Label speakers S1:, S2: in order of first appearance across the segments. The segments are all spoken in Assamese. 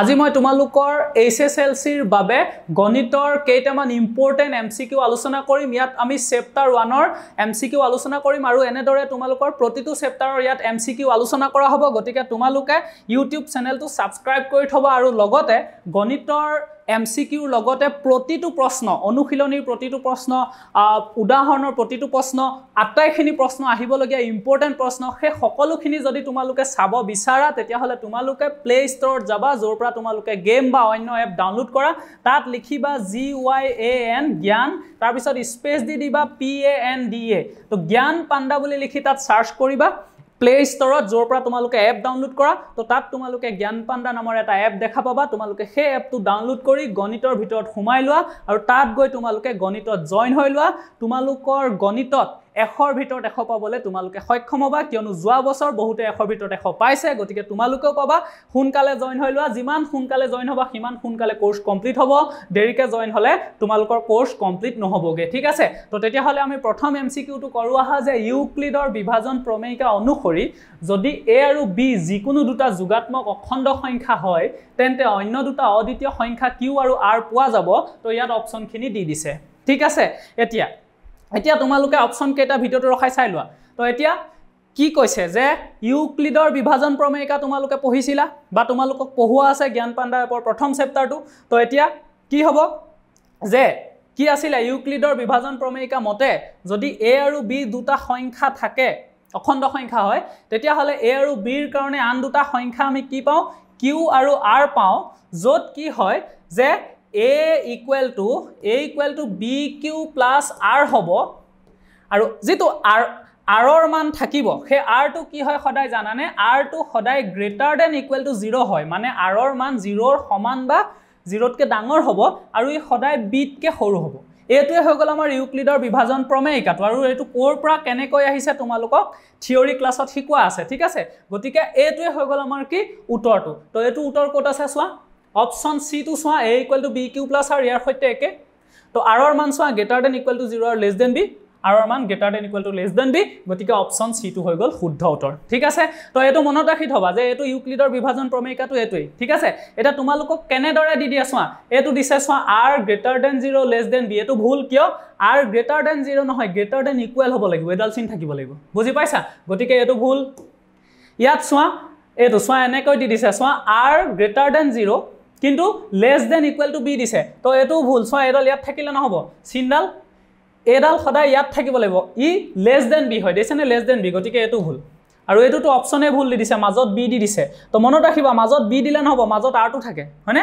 S1: আজি মই তোমালোকৰ এইচ এছ এল চিৰ বাবে গণিতৰ কেইটামান ইম্পৰ্টেণ্ট এম চি কিউ আলোচনা কৰিম ইয়াত আমি চেপ্টাৰ ওৱানৰ এম চি কিউ আলোচনা কৰিম আৰু এনেদৰে তোমালোকৰ প্ৰতিটো চেপ্টাৰৰ ইয়াত এম চি কিউ আলোচনা কৰা হ'ব গতিকে তোমালোকে ইউটিউব চেনেলটো ছাবস্ক্ৰাইব কৰি থ'বা আৰু লগতে গণিতৰ এম চি কিউৰ লগতে প্ৰতিটো প্ৰশ্ন অনুশীলনীৰ প্ৰতিটো প্ৰশ্ন উদাহৰণৰ প্ৰতিটো প্ৰশ্ন আটাইখিনি প্ৰশ্ন আহিবলগীয়া ইম্পৰ্টেণ্ট প্ৰশ্ন সেই সকলোখিনি যদি তোমালোকে চাব বিচাৰা তেতিয়াহ'লে তোমালোকে প্লে' ষ্ট'ৰত যাবা য'ৰ পৰা তোমালোকে গেম বা অন্য এপ ডাউনলোড কৰা তাত লিখিবা জি ৱাই এ এন জ্ঞান তাৰপিছত স্পেচ দি দিবা P A N D A ত' জ্ঞান পাণ্ডা বুলি লিখি তাত ছাৰ্চ কৰিবা প্লে ষ্ট'ৰত য'ৰ পৰা তোমালোকে এপ ডাউনলোড কৰা তো তাত তোমালোকে জ্ঞান পাণ্ডা নামৰ এটা এপ দেখা পাবা তোমালোকে সেই এপটো ডাউনলোড কৰি গণিতৰ ভিতৰত সোমাই লোৱা আৰু তাত গৈ তোমালোকে গণিতত জইন হৈ লোৱা তোমালোকৰ গণিতত এশৰ ভিতৰত এশ পাবলৈ তোমালোকে সক্ষম হ'বা কিয়নো যোৱা বছৰ বহুতে এশৰ ভিতৰত এশ পাইছে গতিকে তোমালোকেও পাবা সোনকালে জইন হৈ লোৱা যিমান সোনকালে জইন হ'বা সিমান সোনকালে কোৰ্চ কমপ্লিট হ'ব দেৰিকৈ জইন হ'লে তোমালোকৰ কোৰ্চ কমপ্লিট নহ'বগৈ ঠিক আছে তো তেতিয়াহ'লে আমি প্ৰথম এম চি কিউটো কৰোঁ আহা যে ইউক্লিডৰ বিভাজন প্ৰমেয়িকা অনুসৰি যদি এ আৰু বি যিকোনো দুটা যোগাত্মক অখণ্ড সংখ্যা হয় তেন্তে অন্য দুটা অদ্বিতীয় সংখ্যা কিউ আৰু আৰ পোৱা যাব তো ইয়াত অপশ্যনখিনি দি দিছে ঠিক আছে এতিয়া এতিয়া তোমালোকে অপশ্যন কেইটা ভিডিঅ'টো ৰখাই চাই লোৱা তো এতিয়া কি কৈছে যে ইউক্লিডৰ বিভাজন প্ৰমেৰিকা তোমালোকে পঢ়িছিলা বা তোমালোকক পঢ়োৱা আছে জ্ঞান পাণ্ডা এপৰ প্ৰথম চেপ্টাৰটো তো এতিয়া কি হ'ব যে কি আছিলে ইউক্লিডৰ বিভাজন প্ৰমেৰিকা মতে যদি এ আৰু বি দুটা সংখ্যা থাকে অখণ্ড সংখ্যা হয় তেতিয়াহ'লে এ আৰু বিৰ কাৰণে আন দুটা সংখ্যা আমি কি পাওঁ কিউ আৰু আৰ পাওঁ য'ত কি হয় যে a equal to a equal to b q plus r হ'ব আৰু যিটো আৰ আৰৰ মান থাকিব সেই আৰটো কি হয় সদায় জানানে আৰটো সদায় greater than equal to zero' হয় মানে আৰৰ মান জিৰ'ৰ সমান বা জিৰ'তকৈ ডাঙৰ হ'ব আৰু ই সদায় বিতকৈ সৰু হ'ব এইটোৱে হৈ গ'ল আমাৰ ইউক্লিডৰ বিভাজন প্ৰমেয়িকাটো আৰু এইটো ক'ৰ পৰা কেনেকৈ আহিছে তোমালোকক থিয়ৰী ক্লাছত শিকোৱা আছে ঠিক আছে গতিকে এইটোৱে হৈ গ'ল আমাৰ কি উত্তৰটো তো এইটো উত্তৰ ক'ত আছে চোৱা অপশ্যন চিটো চোৱা a equal to b q plus আৰু ইয়াৰ সৈতে একে তো আৰৰ মান চোৱা greater than equal to zero' আৰু লেছ দেন বি আৰৰ মান greater than equal to less than b গতিকে অপশ্যন চিটো হৈ গ'ল শুদ্ধ উত্তৰ ঠিক আছে তো এইটো মনত ৰাখি থ'বা যে এইটো ইউক্লিডৰ বিভাজন প্ৰমেৰিকাটো এইটোৱেই ঠিক আছে এতিয়া তোমালোকক কেনেদৰে দি দিয়া চোৱা এইটো দিছে চোৱা r greater than zero' less than b এইটো ভুল কিয় আৰ গ্ৰেটাৰ দেন জিৰ' নহয় গ্ৰেটাৰ দেন ইকুৱেল হ'ব লাগিব এডাল চিন থাকিব লাগিব বুজি পাইছা গতিকে এইটো ভুল ইয়াত চোৱা এইটো চোৱা এনেকৈ দি দিছে চোৱা আৰ গ্ৰেটাৰ দেন জিৰ' কিন্তু less than equal to b দিছে তো এইটোও ভুল চ এইডাল ইয়াত থাকিলে নহ'ব চিনডাল এডাল সদায় ইয়াত থাকিব লাগিব ই লেছ দেন বি হয় দেখিছেনে লেছ দেন বি গতিকে এইটো ভুল আৰু এইটোতো অপশ্যনে ভুল দি দিছে মাজত বি দি দিছে তো মনত ৰাখিবা মাজত বি দিলে নহ'ব মাজত আৰটো থাকে হয়নে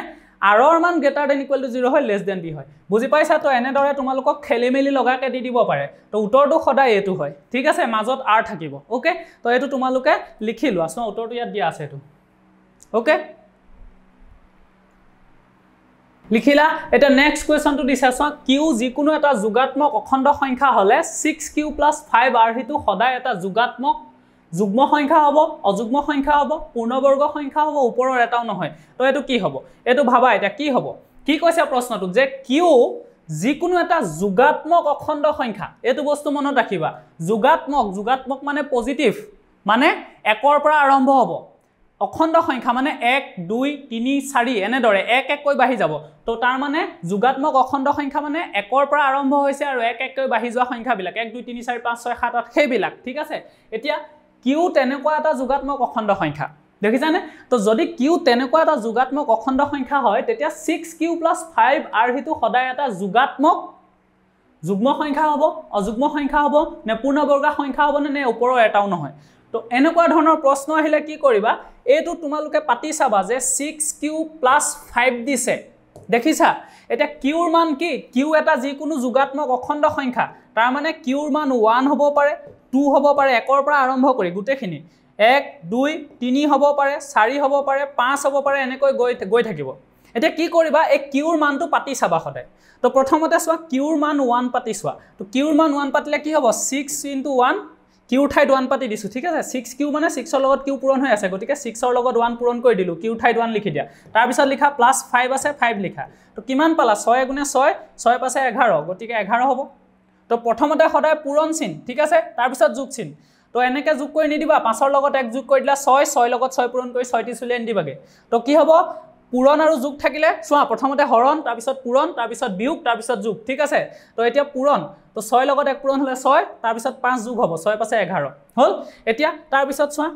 S1: আৰৰ মান greater than equal to zero' হয় লেছ দেন বি হয় বুজি পাইছা তো এনেদৰে তোমালোকক খেলি মেলি লগাকৈ দি দিব পাৰে তো উত্তৰটো সদায় এইটো হয় ঠিক আছে মাজত আৰ থাকিব অ'কে তো এইটো তোমালোকে লিখি লোৱা চ উত্তৰটো ইয়াত দিয়া আছে এইটো অ'কে লিখিলা এটা নেক্সট কুৱেশ্যনটো দিছা চোৱা কিউ যিকোনো এটা যোগাত্মক অখণ্ড সংখ্যা হ'লে six q plus five r সিটো সদায় এটা যোগাত্মক যুগ্ম সংখ্যা হ'ব অযুগ্ম সংখ্যা হ'ব পূৰ্ণবৰ্গ সংখ্যা হ'ব ওপৰৰ এটাও নহয় তো এইটো কি হ'ব এইটো ভাবা এতিয়া কি হ'ব কি কৈছে প্ৰশ্নটো যে কিউ যিকোনো এটা যোগাত্মক অখণ্ড সংখ্যা এইটো বস্তু মনত ৰাখিবা যোগাত্মক যোগাত্মক মানে পজিটিভ মানে একৰ পৰা আৰম্ভ হ'ব অখণ্ড সংখ্যা মানে এক দুই তিনি চাৰি এনেদৰে এক এককৈ বাঢ়ি যাব তো তাৰ মানে যোগাত্মক অখণ্ড সংখ্যা মানে একৰ পৰা আৰম্ভ হৈছে আৰু এক এককৈ বাঢ়ি যোৱা সংখ্যাবিলাক এক দুই তিনি চাৰি পাঁচ ছয় সাত আঠ সেইবিলাক ঠিক আছে এতিয়া কিউ তেনেকুৱা এটা যোগাত্মক অখণ্ড সংখ্যা দেখিছানে তো যদি কিউ তেনেকুৱা এটা যোগাত্মক অখণ্ড সংখ্যা হয় তেতিয়া ছিক্স কিউ প্লাছ ফাইভ আৰ্হিটো সদায় এটা যোগাত্মক যুগ্ম সংখ্যা হ'ব অযুগ্ম সংখ্যা হ'ব নে পূৰ্ণবৰ্গা সংখ্যা হ'বনে নে ওপৰৰ এটাও নহয় তো এনেকুৱা ধৰণৰ প্ৰশ্ন আহিলে কি কৰিবা এইটো তোমালোকে পাতি চাবা যে ছিক্স কিউ প্লাছ ফাইভ দিছে দেখিছা এতিয়া কিউৰ মান কি কিউ এটা যিকোনো যোগাত্মক অখণ্ড সংখ্যা তাৰমানে কিউৰ মান ওৱান হ'ব পাৰে টু হ'ব পাৰে একৰ পৰা আৰম্ভ কৰি গোটেইখিনি এক দুই তিনি হ'ব পাৰে চাৰি হ'ব পাৰে পাঁচ হ'ব পাৰে এনেকৈ গৈ গৈ থাকিব এতিয়া কি কৰিবা এই কিউৰ মানটো পাতি চাবা সদায় তো প্ৰথমতে চোৱা কিউৰ মান ওৱান পাতি চোৱা তো কিউৰ মান ওৱান পাতিলে কি হ'ব ছিক্স ইণ্টু ওৱান কিউ ঠাইত ওৱান পাতি দিছোঁ ঠিক আছে ছিক্স কিউ মানে ছিক্সৰ লগত কিউ পূৰণ হৈ আছে গতিকে ছিক্সৰ লগত ওৱান পূৰণ কৰি দিলোঁ কিউ ঠাইত ওৱান লিখি দিয়া তাৰপিছত লিখা প্লাছ ফাইভ আছে ফাইভ লিখা তো কিমান পালা ছয় এগুণে ছয় ছয় পাছে এঘাৰ গতিকে এঘাৰ হ'ব তো প্ৰথমতে সদায় পূৰণ চিন ঠিক আছে তাৰপিছত যোগ চিন তো এনেকৈ যোগ কৰি নিদিবা পাঁচৰ লগত এক যোগ কৰি দিলা ছয় ছয় লগত ছয় পূৰণ কৰি ছয়টি ত্ৰিছ উলিয়াই নিদিবাগৈ তো কি হ'ব পূৰণ আৰু যোগ থাকিলে চোৱা প্ৰথমতে হৰণ তাৰপিছত পূৰণ তাৰপিছত বিয়োগ তাৰপিছত যোগ ঠিক আছে তো এতিয়া পূৰণ তো ছয় লগত এক পূৰণ হ'লে ছয় তাৰপিছত পাঁচ যোগ হ'ব ছয় পাছে এঘাৰ হ'ল এতিয়া তাৰপিছত চোৱা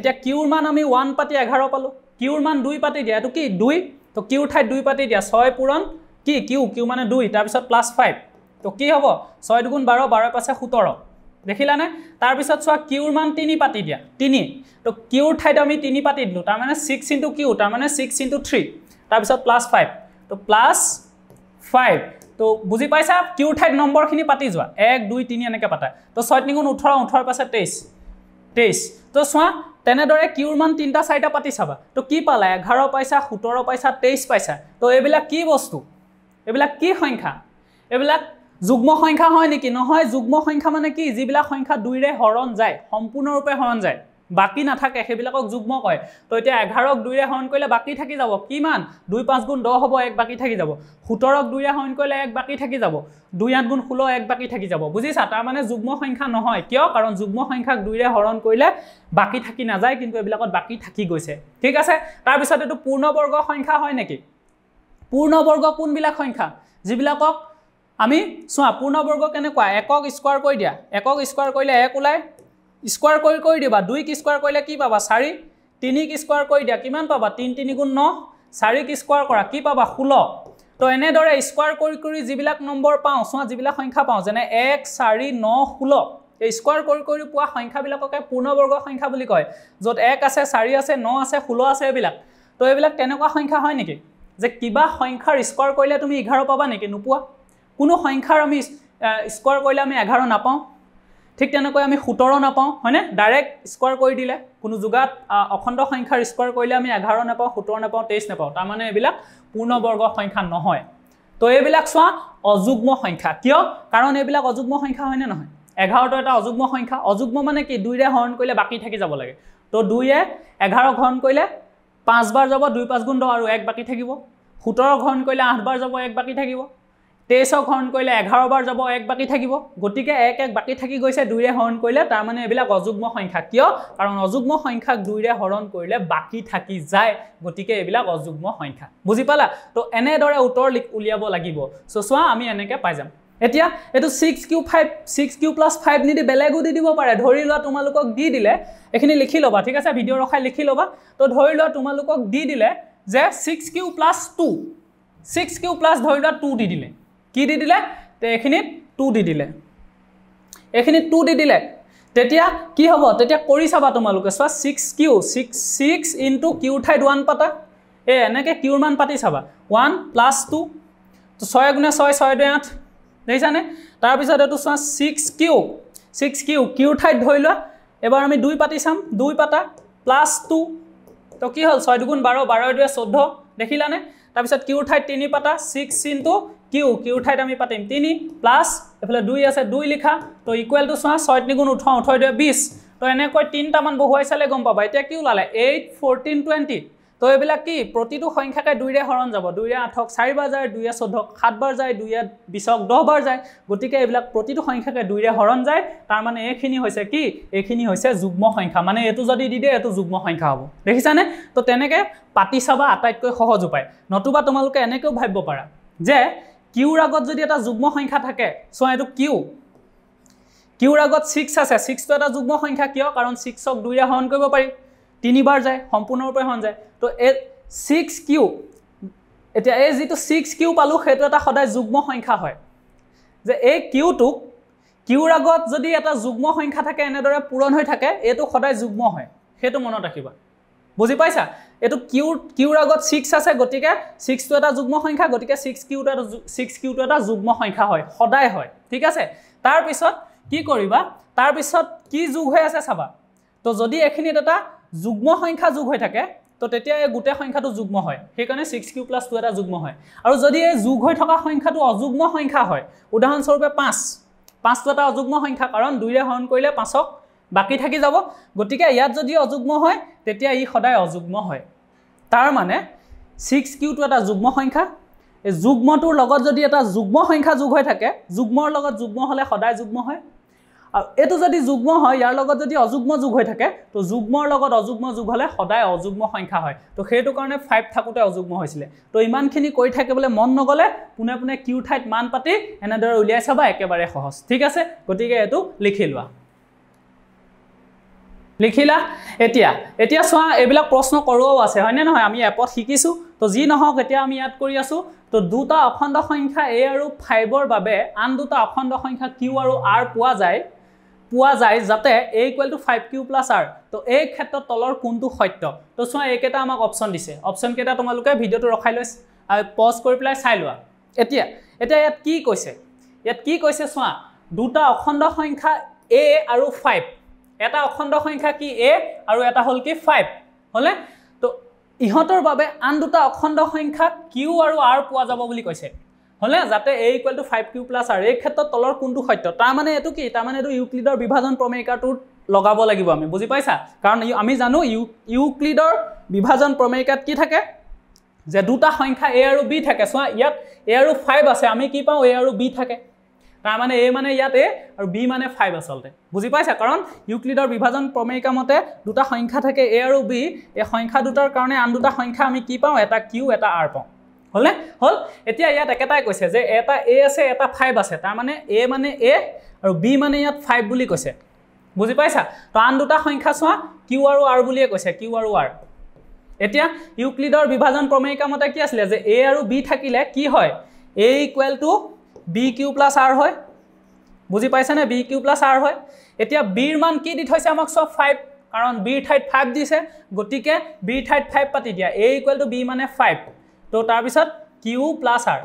S1: এতিয়া কিউৰ মান আমি ওৱান পাতি এঘাৰ পালোঁ কিউৰ মান দুই পাতি দিয়া এইটো কি দুই তো কিউৰ ঠাইত দুই পাতি দিয়া ছয় পূৰণ কি কিউ কিউ মানে দুই তাৰপিছত প্লাছ ফাইভ তো কি হ'ব ছয় দুগুণ বাৰ বাৰ পাছে সোতৰ দেখিলা দেখিলানে তাৰপিছত চোৱা কিউৰ মান তিনি পাতি দিয়া তিনি তো কিউৰ ঠাইত আমি তিনি পাতি দিলোঁ তাৰমানে ছিক্স ইনটু কিউ তাৰমানে ছিক্স ইনটু থ্ৰী তাৰপিছত প্লাছ ফাইভ তো প্লাছ ফাইভ তো বুজি পাইছা কিউৰ ঠাইত নম্বৰখিনি পাতি যোৱা এক দুই তিনি এনেকৈ পাতা তো ছয় নিগুণ ওঠৰ ওঠৰ পাছত তেইছ তেইছ তো চোৱা তেনেদৰে কিউৰ মান তিনিটা চাৰিটা পাতি চাবা তো কি পালা এঘাৰ পাইছা সোতৰ পাইছা তেইছ পাইছা তো এইবিলাক কি বস্তু এইবিলাক কি সংখ্যা এইবিলাক যুগ্ম সংখ্যা হয় নেকি নহয় যুগ্ম সংখ্যা মানে কি যিবিলাক সংখ্যা দুইৰে হৰণ যায় সম্পূৰ্ণৰূপে হৰণ যায় বাকী নাথাকে সেইবিলাকক যুগ্ম কয় তো এতিয়া এঘাৰক দুইৰে হৰণ কৰিলে বাকী থাকি যাব কিমান দুই পাঁচ গুণ দহ হ'ব এক বাকী থাকি যাব সোতৰক দুইৰে হৰণ কৰিলে এক বাকী থাকি যাব দুই আঠ গুণ ষোল্ল এক বাকী থাকি যাব বুজিছা তাৰমানে যুগ্ম সংখ্যা নহয় কিয় কাৰণ যুগ্ম সংখ্যাক দুইৰে হৰণ কৰিলে বাকী থাকি নাযায় কিন্তু এইবিলাকত বাকী থাকি গৈছে ঠিক আছে তাৰপিছত এইটো পূৰ্ণবৰ্গ সংখ্যা হয় নেকি পূৰ্ণবৰ্গ কোনবিলাক সংখ্যা যিবিলাকক আমি চোৱা পূৰ্ণবৰ্গ কেনেকুৱা একক স্কোৱাৰ কৰি দিয়া একক স্কোৱাৰ কৰিলে এক ওলায় স্কোৱাৰ কৰি কৰি দিবা দুইক স্কোৱাৰ কৰিলে কি পাবা চাৰি তিনিক স্কোৱাৰ কৰি দিয়া কিমান পাবা তিনি তিনিগুণ ন চাৰিক স্কোৱাৰ কৰা কি পাবা ষোল্ল তো এনেদৰে স্কোৱাৰ কৰি কৰি যিবিলাক নম্বৰ পাওঁ চোৱা যিবিলাক সংখ্যা পাওঁ যেনে এক চাৰি ন ষোল্ল এই স্কোৱাৰ কৰি কৰি পোৱা সংখ্যাবিলাককে পূৰ্ণবৰ্গ সংখ্যা বুলি কয় য'ত এক আছে চাৰি আছে ন আছে ষোল্ল আছে এইবিলাক তো এইবিলাক তেনেকুৱা সংখ্যা হয় নেকি যে কিবা সংখ্যাৰ স্কোৱাৰ কৰিলে তুমি এঘাৰ পাবা নেকি নোপোৱা কোনো সংখ্যাৰ আমি স্কোৱাৰ কৰিলে আমি এঘাৰ নাপাওঁ ঠিক তেনেকৈ আমি সোতৰ নাপাওঁ হয়নে ডাইৰেক্ট স্কোৱাৰ কৰি দিলে কোনো যোগাত অখণ্ড সংখ্যাৰ স্কোৱাৰ কৰিলে আমি এঘাৰ নাপাওঁ সোতৰ নাপাওঁ তেইছ নাপাওঁ তাৰমানে এইবিলাক পূৰ্ণবৰ্গ সংখ্যা নহয় তো এইবিলাক চোৱা অযুগ্ম সংখ্যা কিয় কাৰণ এইবিলাক অযুগ্ম সংখ্যা হয়নে নহয় এঘাৰটো এটা অযুগ্ম সংখ্যা অযুগ্ম মানে কি দুইৰে হৰণ কৰিলে বাকী থাকি যাব লাগে তো দুইয়ে এঘাৰক হৰণ কৰিলে পাঁচবাৰ যাব দুই পাঁচ গুণ দহ আৰু এক বাকী থাকিব সোতৰক হৰণ কৰিলে আঠবাৰ যাব এক বাকী থাকিব তেইছক হৰণ কৰিলে এঘাৰ বাৰ যাব এক বাকী থাকিব গতিকে এক এক বাকী থাকি গৈছে দুইৰে হৰণ কৰিলে তাৰমানে এইবিলাক অযুগ্ম সংখ্যা কিয় কাৰণ অযুগ্ম সংখ্যাক দুইৰে হৰণ কৰিলে বাকী থাকি যায় গতিকে এইবিলাক অযুগ্ম সংখ্যা বুজি পালা তো এনেদৰে উত্তৰ উলিয়াব লাগিব চ' চোৱা আমি এনেকৈ পাই যাম এতিয়া এইটো six q five six q plus five নিদি বেলেগো দি দিব পাৰে ধৰি লোৱা তোমালোকক দি দিলে এইখিনি লিখি ল'বা ঠিক আছে ভিডিঅ' ৰখাই লিখি ল'বা তো ধৰি লোৱা তোমালোকক দি দিলে যে six q plus two six q plus ধৰি লোৱা টু দি দিলে কি দি দিলে এইখিনিত টু দি দিলে এইখিনিত টু দি দিলে তেতিয়া কি হ'ব তেতিয়া কৰি চাবা তোমালোকে চোৱা six q six six into q ঠাইড ওৱান পাতা এই এনেকৈ কিউৰ মান পাতি চাবা ওৱান প্লাছ টু ছয় গুণে ছয় ছয় দুই আঠ দেখিছানে তাৰপিছত এইটো চোৱা ছিক্স কিউ ছিক্স কিউ কিউৰ ঠাইত ধৰি লোৱা এবাৰ আমি দুই পাতি চাম দুই পাতা প্লাছ টু তো কি হ'ল ছয় দুগুণ বাৰ বাৰ দুৱে চৈধ্য দেখিলানে তাৰপিছত কিউৰ ঠাইত তিনি পাতা ছিক্স ইনটো কিউ কিউৰ ঠাইত আমি পাতিম তিনি প্লাছ এইফালে দুই আছে দুই লিখা তো ইকুৱেলটো চোৱা ছয় তিনিগুণ ওঠৰ ওঠৰ দিয়ে বিছ তো এনেকৈ তিনিটামান বহুৱাই চালে গম পাবা এতিয়া কি ওলালে এইট ফৰ্টিন টুৱেণ্টি তো এইবিলাক কি প্ৰতিটো সংখ্যাকে দুইৰে হৰণ যাব দুইৰে আঠক চাৰিবাৰ যায় দুইৰে চৈধ্যক সাতবাৰ যায় দুইৰে বিছক দহবাৰ যায় গতিকে এইবিলাক প্ৰতিটো সংখ্যাকে দুইৰে হৰণ যায় তাৰমানে এইখিনি হৈছে কি এইখিনি হৈছে যুগ্ম সংখ্যা মানে এইটো যদি দি দিয়ে এইটো যুগ্ম সংখ্যা হ'ব দেখিছানে তো তেনেকৈ পাতি চাবা আটাইতকৈ সহজ উপায় নতুবা তোমালোকে এনেকৈও ভাবিব পাৰা যে কিউৰ আগত যদি এটা যুগ্ম সংখ্যা থাকে চোৱা এইটো কিউ কিউৰ আগত ছিক্স আছে ছিক্সটো এটা যুগ্ম সংখ্যা কিয় কাৰণ ছিক্সক দুইৰে হৰণ কৰিব পাৰি তিনিবাৰ যায় সম্পূৰ্ণৰূপে হন যায় তো এই ছিক্স কিউ এতিয়া এই যিটো ছিক্স কিউ পালোঁ সেইটো এটা সদায় যুগ্ম সংখ্যা হয় যে এই কিউটোক কিউৰ আগত যদি এটা যুগ্ম সংখ্যা থাকে এনেদৰে পূৰণ হৈ থাকে এইটো সদায় যুগ্ম হয় সেইটো মনত ৰাখিবা বুজি পাইছা এইটো কিউ কিউৰ আগত ছিক্স আছে গতিকে ছিক্সটো এটা যুগ্ম সংখ্যা গতিকে ছিক্স কিউটো এটা ছিক্স কিউটো এটা যুগ্ম সংখ্যা হয় সদায় হয় ঠিক আছে তাৰপিছত কি কৰিবা তাৰপিছত কি যুগ হৈ আছে চাবা তো যদি এইখিনিত এটা যুগ্ম সংখ্যা যোগ হৈ থাকে তো তেতিয়া এই গোটেই সংখ্যাটো যুগ্ম হয় সেইকাৰণে ছিক্স কিউ প্লাছ টু এটা যুগ্ম হয় আৰু যদি এই যোগ হৈ থকা সংখ্যাটো অযুগ্ম সংখ্যা হয় উদাহৰণস্বৰূপে পাঁচ পাঁচটো এটা অযুগ্ম সংখ্যা কাৰণ দুইৰে হৰণ কৰিলে পাঁচক বাকী থাকি যাব গতিকে ইয়াত যদি অযুগ্ম হয় তেতিয়া ই সদায় অযুগ্ম হয় তাৰমানে ছিক্স কিউটো এটা যুগ্ম সংখ্যা এই যুগ্মটোৰ লগত যদি এটা যুগ্ম সংখ্যা যোগ হৈ থাকে যুগ্মৰ লগত যুগ্ম হ'লে সদায় যুগ্ম হয় আৰু এইটো যদি যুগ্ম হয় ইয়াৰ লগত যদি অযুগ্ম যোগ হৈ থাকে তো যুগ্মৰ লগত অযুগ্ম যোগ হ'লে সদায় অযুগ্ম সংখ্যা হয় তো সেইটো কাৰণে ফাইভ থাকোঁতে অযুগ্ম হৈছিলে তো ইমানখিনি কৰি থাকিবলৈ মন নগ'লে পোনে পোনে কিউ ঠাইত মান পাতি এনেদৰে উলিয়াই চাবা একেবাৰে সহজ ঠিক আছে গতিকে এইটো লিখি লোৱা লিখিলা এতিয়া এতিয়া চোৱা এইবিলাক প্ৰশ্ন কৰোৱাও আছে হয়নে নহয় আমি এপত শিকিছোঁ তো যি নহওক এতিয়া আমি ইয়াত কৰি আছোঁ তো দুটা অখণ্ড সংখ্যা এ আৰু ফাইভৰ বাবে আন দুটা অখণ্ড সংখ্যা কিউ আৰু আৰ পোৱা যায় পোৱা যায় যাতে a equal to five q plus r তো এই ক্ষেত্ৰত তলৰ কোনটো সত্য তো চোৱা এইকেইটা আমাক অপশ্যন দিছে অপশ্যনকেইটা তোমালোকে ভিডিঅ'টো ৰখাই লৈ পজ কৰি পেলাই চাই লোৱা এতিয়া এতিয়া ইয়াত কি কৈছে ইয়াত কি কৈছে চোৱা দুটা অখণ্ড সংখ্যা এ আৰু ফাইভ এটা অখণ্ড সংখ্যা কি এ আৰু এটা হ'ল কি ফাইভ হ'লনে তো ইহঁতৰ বাবে আন দুটা অখণ্ড সংখ্যা কিউ আৰু আৰ পোৱা যাব বুলি কৈছে হ'লে যাতে a equal to five q plus r এই ক্ষেত্ৰত তলৰ কোনটো সত্য তাৰমানে এইটো কি তাৰমানে এইটো ইউক্লিডৰ বিভাজন প্ৰমেৰিকাটোত লগাব লাগিব আমি বুজি পাইছা কাৰণ আমি জানো ইউ ইউক্লিডৰ বিভাজন প্ৰমেৰিকাত কি থাকে যে দুটা সংখ্যা এ আৰু বি থাকে চোৱা ইয়াত এ আৰু ফাইভ আছে আমি কি পাওঁ এ আৰু বি থাকে তাৰমানে এ মানে ইয়াত এ আৰু বি মানে ফাইভ আচলতে বুজি পাইছা কাৰণ ইউক্লিডৰ বিভাজন প্ৰমেৰিকা মতে দুটা সংখ্যা থাকে এ আৰু বি এই সংখ্যা দুটাৰ কাৰণে আন দুটা সংখ্যা আমি কি পাওঁ এটা কিউ এটা আৰ পাওঁ হ'লনে হ'ল এতিয়া ইয়াত একেটাই কৈছে যে এটা এ আছে এটা ফাইভ আছে তাৰমানে এ মানে এ আৰু বি মানে ইয়াত ফাইভ বুলি কৈছে বুজি পাইছা তো আন দুটা সংখ্যা চোৱা কিউ আৰু আৰ বুলিয়ে কৈছে কিউ আৰু আৰ এতিয়া ইউক্লিডৰ বিভাজন প্ৰমেৰিকা মতে কি আছিলে যে এ আৰু বি থাকিলে কি হয় a equal to b q plus r হয় বুজি পাইছানে বি কিউ প্লাছ আৰ হয় এতিয়া বিৰ মান কি দি থৈছে আমাক চব ফাইভ কাৰণ বিৰ ঠাইত ফাইভ দিছে গতিকে বিৰ ঠাইত ফাইভ পাতি দিয়া এ ইকুৱেল টু বি মানে ফাইভ তো তাৰপিছত কিউ প্লাছ আৰ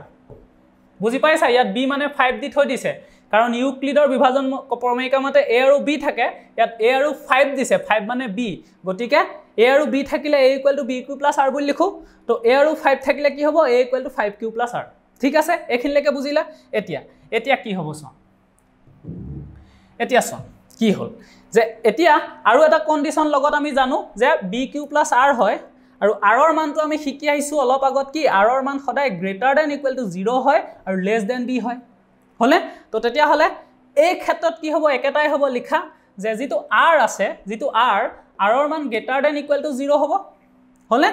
S1: বুজি পাইছা ইয়াত বি মানে ফাইভ দি থৈ দিছে কাৰণ ইউক্লিডৰ বিভাজন প্ৰমেৰিকা মতে এ আৰু বি থাকে ইয়াত এ আৰু ফাইভ দিছে ফাইভ মানে বি গতিকে এ আৰু বি থাকিলে a equal to b q plus r বুলি লিখোঁ তো এ আৰু ফাইভ থাকিলে কি হ'ব a equal to five q plus r ঠিক আছে এইখিনিলৈকে বুজিলা এতিয়া এতিয়া কি হ'ব চোৱা এতিয়া চোৱা কি হ'ল যে এতিয়া আৰু এটা কণ্ডিশ্যন লগত আমি জানো যে বি কিউ প্লাছ আৰ হয় আৰু আৰৰ মানটো আমি শিকি আহিছোঁ অলপ আগত কি আৰৰ মান সদায় greater than equal to zero' হয় আৰু লেছ দেন বি হয় হ'লে তো তেতিয়াহ'লে এই ক্ষেত্ৰত কি হ'ব একেটাই হ'ব লিখা যে যিটো আৰ আছে যিটো আৰ আৰৰ মান greater than equal to zero' হ'ব হ'লে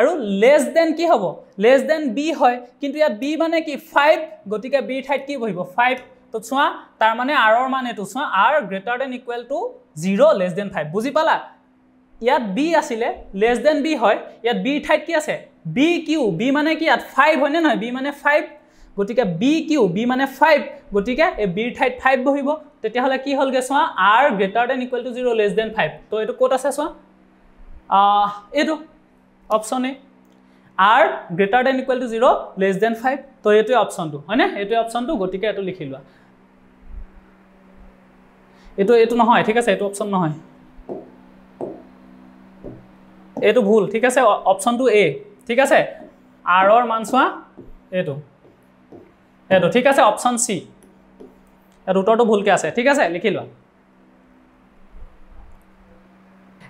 S1: আৰু লেছ দেন কি হ'ব লেছ দেন বি হয় কিন্তু ইয়াত বি মানে কি ফাইভ গতিকে বিৰ ঠাইত কি বহিব ফাইভ তো চোৱা তাৰমানে আৰৰ মান এইটো চোৱা r greater than equal to zero' less than five বুজি পালা ইয়াত বি আছিলে লেছ দেন বি হয় ইয়াত বিৰ ঠাইত কি আছে বি কিউ বি মানে কি ইয়াত ফাইভ হয়নে নহয় বি মানে ফাইভ গতিকে বি কিউ বি মানে ফাইভ গতিকে এই বিৰ ঠাইত ফাইভ বহিব তেতিয়াহ'লে কি হ'লগৈ চোৱা r greater than equal to zero' less than five তো এইটো ক'ত আছে চোৱা এইটো option a r greater than equal to zero' less than five তো এইটোৱে অপশ্যনটো হয়নে এইটোৱে অপশ্যনটো গতিকে এইটো লিখি লোৱা এইটো এইটো নহয় ঠিক আছে এইটো অপশ্যন নহয় এইটো ভুল ঠিক আছে অপশ্যনটো এ ঠিক আছে আৰৰ মানচোৱা এইটো এইটো ঠিক আছে অপশ্যন চি ইয়াত উত্তৰটো ভুলকে আছে ঠিক আছে লিখি লোৱা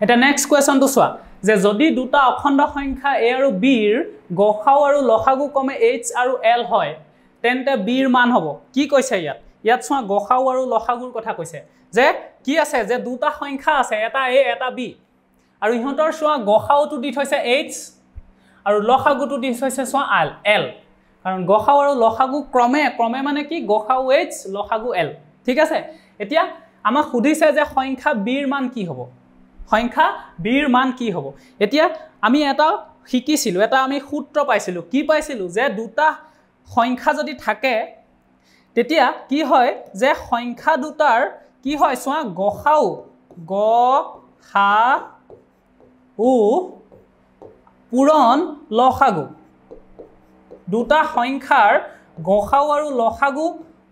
S1: এতিয়া নেক্সট কুৱেশ্যনটো চোৱা যে যদি দুটা অখণ্ড সংখ্যা এ আৰু বিৰ গ সাউ আৰু ল সাগু কমে এইচ আৰু এল হয় তেন্তে বিৰ মান হ'ব কি কৈছে ইয়াত ইয়াত চোৱা গ সাউ আৰু ল সাগুৰ কথা কৈছে যে কি আছে যে দুটা সংখ্যা আছে এটা এ এটা বি আৰু ইহঁতৰ চোৱা গ সাউটো দি থৈছে এইচ আৰু লসাগুটো দি থৈছে চোৱা আল এল কাৰণ গসাও আৰু লসাগু ক্ৰমে ক্ৰমে মানে কি গসাও এইচ লসাগু এল ঠিক আছে এতিয়া আমাক সুধিছে যে সংখ্যা বিৰ মান কি হ'ব সংখ্যা বিৰ মান কি হ'ব এতিয়া আমি এটা শিকিছিলোঁ এটা আমি সূত্ৰ পাইছিলোঁ কি পাইছিলোঁ যে দুটা সংখ্যা যদি থাকে তেতিয়া কি হয় যে সংখ্যা দুটাৰ কি হয় চোৱা গসাও গ সা ও পূৰণ লসাগু দুটা সংখ্যাৰ গসাও আৰু লসাগু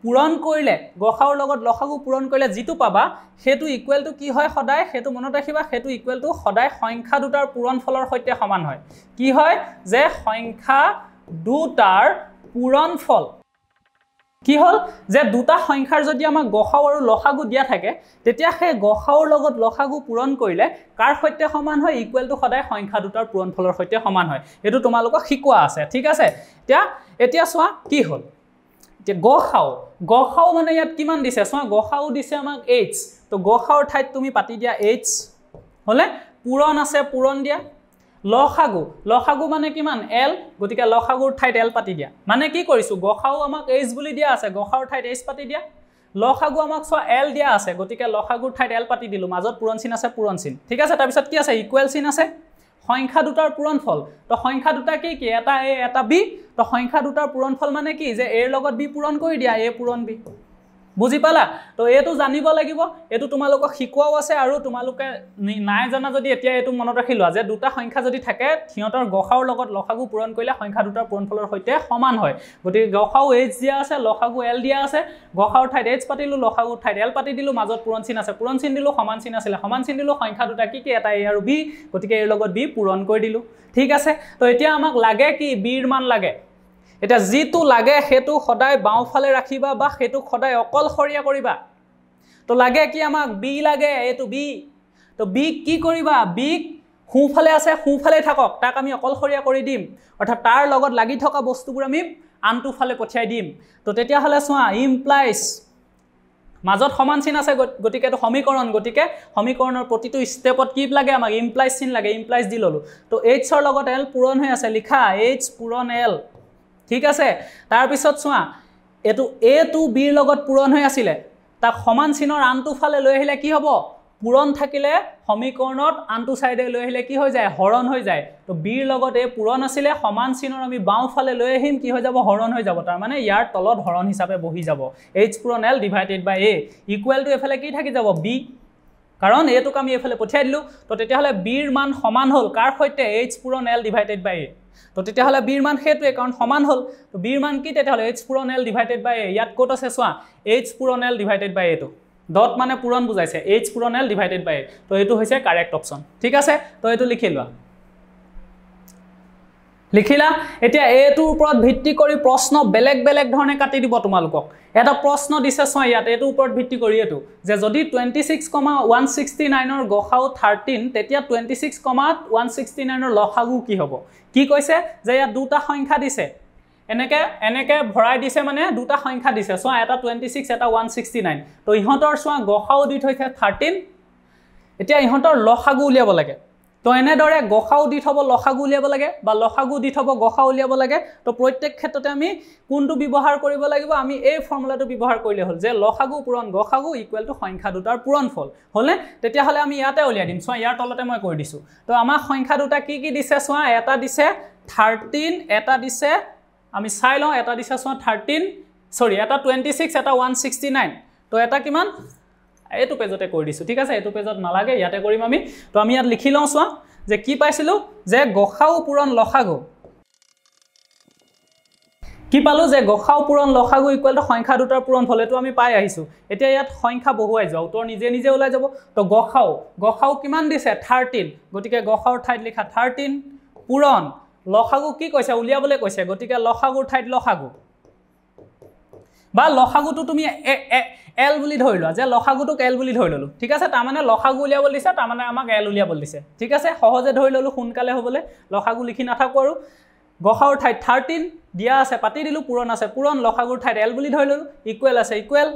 S1: পূৰণ কৰিলে গসাওৰ লগত লসাগু পূৰণ কৰিলে যিটো পাবা সেইটো ইকুৱেলটো কি হয় সদায় সেইটো মনত ৰাখিবা সেইটো ইকুৱেলটো সদায় সংখ্যা দুটাৰ ফলৰ সৈতে সমান হয় কি হয় যে সংখ্যা দুটাৰ পূৰণ ফল কি হ'ল যে দুটা সংখ্যাৰ যদি আমাক গ সাউ আৰু লসাগু দিয়া থাকে তেতিয়া সেই গ সাউৰ লগত লসাগু পূৰণ কৰিলে কাৰ সৈতে সমান হয় ইকুৱেলটো সদায় সংখ্যা দুটাৰ পূৰণ ফলৰ সৈতে সমান হয় এইটো তোমালোকক শিকোৱা আছে ঠিক আছে এতিয়া এতিয়া চোৱা কি হ'ল এতিয়া গ সাউ গ সাউ মানে ইয়াত কিমান দিছে চোৱা গ সাউ দিছে আমাক এইডছ ত' গ সাউৰ ঠাইত তুমি পাতি দিয়া এইডছ হ'লে পূৰণ আছে পূৰণ দিয়া লসাগু লসাগু মানে কিমান এল গতিকে লসাগুৰ ঠাইত এল পাতি দিয়া মানে কি কৰিছোঁ গসাও আমাক এইচ বুলি দিয়া আছে গসাওৰ ঠাইত এইচ পাতি দিয়া লসাগু আমাক চোৱা এল দিয়া আছে গতিকে লসাগুৰ ঠাইত এল পাতি দিলোঁ মাজত পূৰণ চিন আছে পূৰণ চিন ঠিক আছে তাৰপিছত কি আছে ইকুৱেল চিন আছে সংখ্যা দুটাৰ পূৰণ ফল তো সংখ্যা দুটা কি কি এটা এ এটা বি তো সংখ্যা দুটাৰ পূৰণ ফল মানে কি যে এৰ লগত বি পূৰণ কৰি দিয়া এ পূৰণ বি বুজি পালা তো এইটো জানিব লাগিব এইটো তোমালোকক শিকোৱাও আছে আৰু তোমালোকে নাই জনা যদি এতিয়া এইটো মনত ৰাখি লোৱা যে দুটা সংখ্যা যদি থাকে সিহঁতৰ গসাউৰ লগত লসাগু পূৰণ কৰিলে সংখ্যা দুটাৰ পূৰণফলৰ সৈতে সমান হয় গতিকে গসাউ এইচ দিয়া আছে লসাগু এল দিয়া আছে গসাউৰ ঠাইত এইচ পাতিলোঁ লসাগুৰ ঠাইত এল পাতি দিলোঁ মাজত পূৰণ চিন আছে পূৰণ চিন দিলোঁ সমান চিন আছিলে সমান চিন দিলোঁ সংখ্যা দুটা কি কি এটা এ আৰু বি গতিকে এইৰ লগত বি পূৰণ কৰি দিলোঁ ঠিক আছে তো এতিয়া আমাক লাগে কি বিৰ মান লাগে এতিয়া যিটো লাগে সেইটো সদায় বাওঁফালে ৰাখিবা বা সেইটোক সদায় অকলশৰীয়া কৰিবা তো লাগে কি আমাক বি লাগে এইটো বি তো বি কি কৰিবা বি সোঁফালে আছে সোঁফালেই থাকক তাক আমি অকলশৰীয়া কৰি দিম অৰ্থাৎ তাৰ লগত লাগি থকা বস্তুবোৰ আমি আনটো ফালে পঠিয়াই দিম তো তেতিয়াহ'লে চোৱা ইমপ্লাইজ মাজত সমান চিন আছে গতিকে এইটো সমীকৰণ গতিকে সমীকৰণৰ প্ৰতিটো ষ্টেপত কি লাগে আমাক ইমপ্লাইজ চিন লাগে ইমপ্লাইজ দি ল'লোঁ তো এইডছৰ লগত এল পূৰণ হৈ আছে লিখা এইডছ পূৰণ এল ঠিক আছে তাৰপিছত চোৱা এইটো এ টু বিৰ লগত পূৰণ হৈ আছিলে তাক সমান চিনৰ আনটো ফালে লৈ আহিলে কি হ'ব পূৰণ থাকিলে সমীকৰণত আনটো ছাইডে লৈ আহিলে কি হৈ যায় হৰণ হৈ যায় তো বিৰ লগত এই পূৰণ আছিলে সমান চিনৰ আমি বাওঁফালে লৈ আহিম কি হৈ যাব হৰণ হৈ যাব তাৰমানে ইয়াৰ তলত হৰণ হিচাপে বহি যাব এইচ পূৰণ L divided by a equal to এইফালে কি থাকি যাব বি কাৰণ এইটোক আমি এইফালে পঠিয়াই দিলোঁ তো তেতিয়াহ'লে বিৰ মান সমান হ'ল কাৰ সৈতে এইচ পূৰণ এল ডিভাইডেড বাই এ তো তেতিয়াহ'লে বিৰ মান সেইটোৱে কাৰণ সমান হ'ল তো বিৰ মান কি তেতিয়াহ'লে এইচ পুৰণ এল ডিভাইডেড বাই এ ইয়াত ক'ত আছে চোৱা এইচ পুৰণ এল ডিভাইডেড বাই এইটো ডট মানে পূৰণ বুজাইছে এইচ পুৰণ এল ডিভাইডেড বাই এ তো এইটো হৈছে কাৰেক্ট অপশ্যন ঠিক আছে তো এইটো লিখি লোৱা লিখিলা এতিয়া এইটোৰ ওপৰত ভিত্তি কৰি প্ৰশ্ন বেলেগ বেলেগ ধৰণে কাটি দিব তোমালোকক এটা প্ৰশ্ন দিছে চোৱা ইয়াত এইটোৰ ওপৰত ভিত্তি কৰি এইটো যে যদি twenty six comma one sixty নাইনৰ গ সাউ থাৰ্টিন তেতিয়া টুৱেণ্টি ছিক্স কমাত ওৱান ছিক্সটি নাইনৰ লসাগু কি হ'ব কি কৈছে যে ইয়াত দুটা সংখ্যা দিছে এনেকৈ এনেকৈ ভৰাই দিছে মানে দুটা সংখ্যা দিছে চোৱা এটা টুৱেণ্টি ছিক্স এটা ওৱান ছিক্সটি নাইন তো ইহঁতৰ চোৱা গ সা দি থৈছে থাৰ্টিন এতিয়া ইহঁতৰ ল সা উলিয়াব লাগে তো এনেদৰে গসাও দি থ'ব লসাগু উলিয়াব লাগে বা লসাগু দি থ'ব গসা উলিয়াব লাগে তো প্ৰত্যেক ক্ষেত্ৰতে আমি কোনটো ব্যৱহাৰ কৰিব লাগিব আমি এই ফৰ্মুলাটো ব্যৱহাৰ কৰিলে হ'ল যে লসাগু পূৰণ গসাগু ইকুৱেল টু সংখ্যা দুটাৰ পূৰণ ফল হ'লনে তেতিয়াহ'লে আমি ইয়াতে উলিয়াই দিম চোৱা ইয়াৰ তলতে মই কৈ দিছোঁ তো আমাৰ সংখ্যা দুটা কি কি দিছে চোৱা এটা দিছে থাৰ্টিন এটা দিছে আমি চাই লওঁ এটা দিছে চোৱা থাৰ্টিন চৰি এটা টুৱেণ্টি ছিক্স এটা ওৱান ছিক্সটি নাইন তো এটা কিমান এইটো পেজতে কৰি দিছো ঠিক আছে এইটো পেজত নালাগে ইয়াতে কৰিম আমি তো আমি ইয়াত লিখি লওঁ চোৱা যে কি পাইছিলোঁ যে গসাও পূৰণ লসাগু কি পালোঁ যে গসাও পূৰণ লসাগু ইকুৱেল টু সংখ্যা দুটাৰ পূৰণ ফলেতো আমি পাই আহিছোঁ এতিয়া ইয়াত সংখ্যা বহুৱাই যোৱা উত্তৰ নিজে নিজে ওলাই যাব তো গসাও গসাও কিমান দিছে থাৰ্টিন গতিকে গসাওৰ ঠাইত লিখা থাৰ্টিন পূৰণ লসাগু কি কৈছে উলিয়াবলৈ কৈছে গতিকে লসাগুৰ ঠাইত লসাগু বা লখাগুটো তুমি এল বুলি ধৰি লোৱা যে লখাগুটোক এল বুলি ধৰি ল'লোঁ ঠিক আছে তাৰমানে লখাগু উলিয়াবলৈ দিছে তাৰমানে আমাক এল উলিয়াবলৈ দিছে ঠিক আছে সহজে ধৰি ল'লোঁ সোনকালে হ'বলৈ লখাগু লিখি নাথাকোঁ আৰু গসাঁৰ ঠাইত থাৰ্টিন দিয়া আছে পাতি দিলোঁ পূৰণ আছে পূৰণ লখাগুৰ ঠাইত এল বুলি ধৰি ল'লোঁ ইকুৱেল আছে ইকুৱেল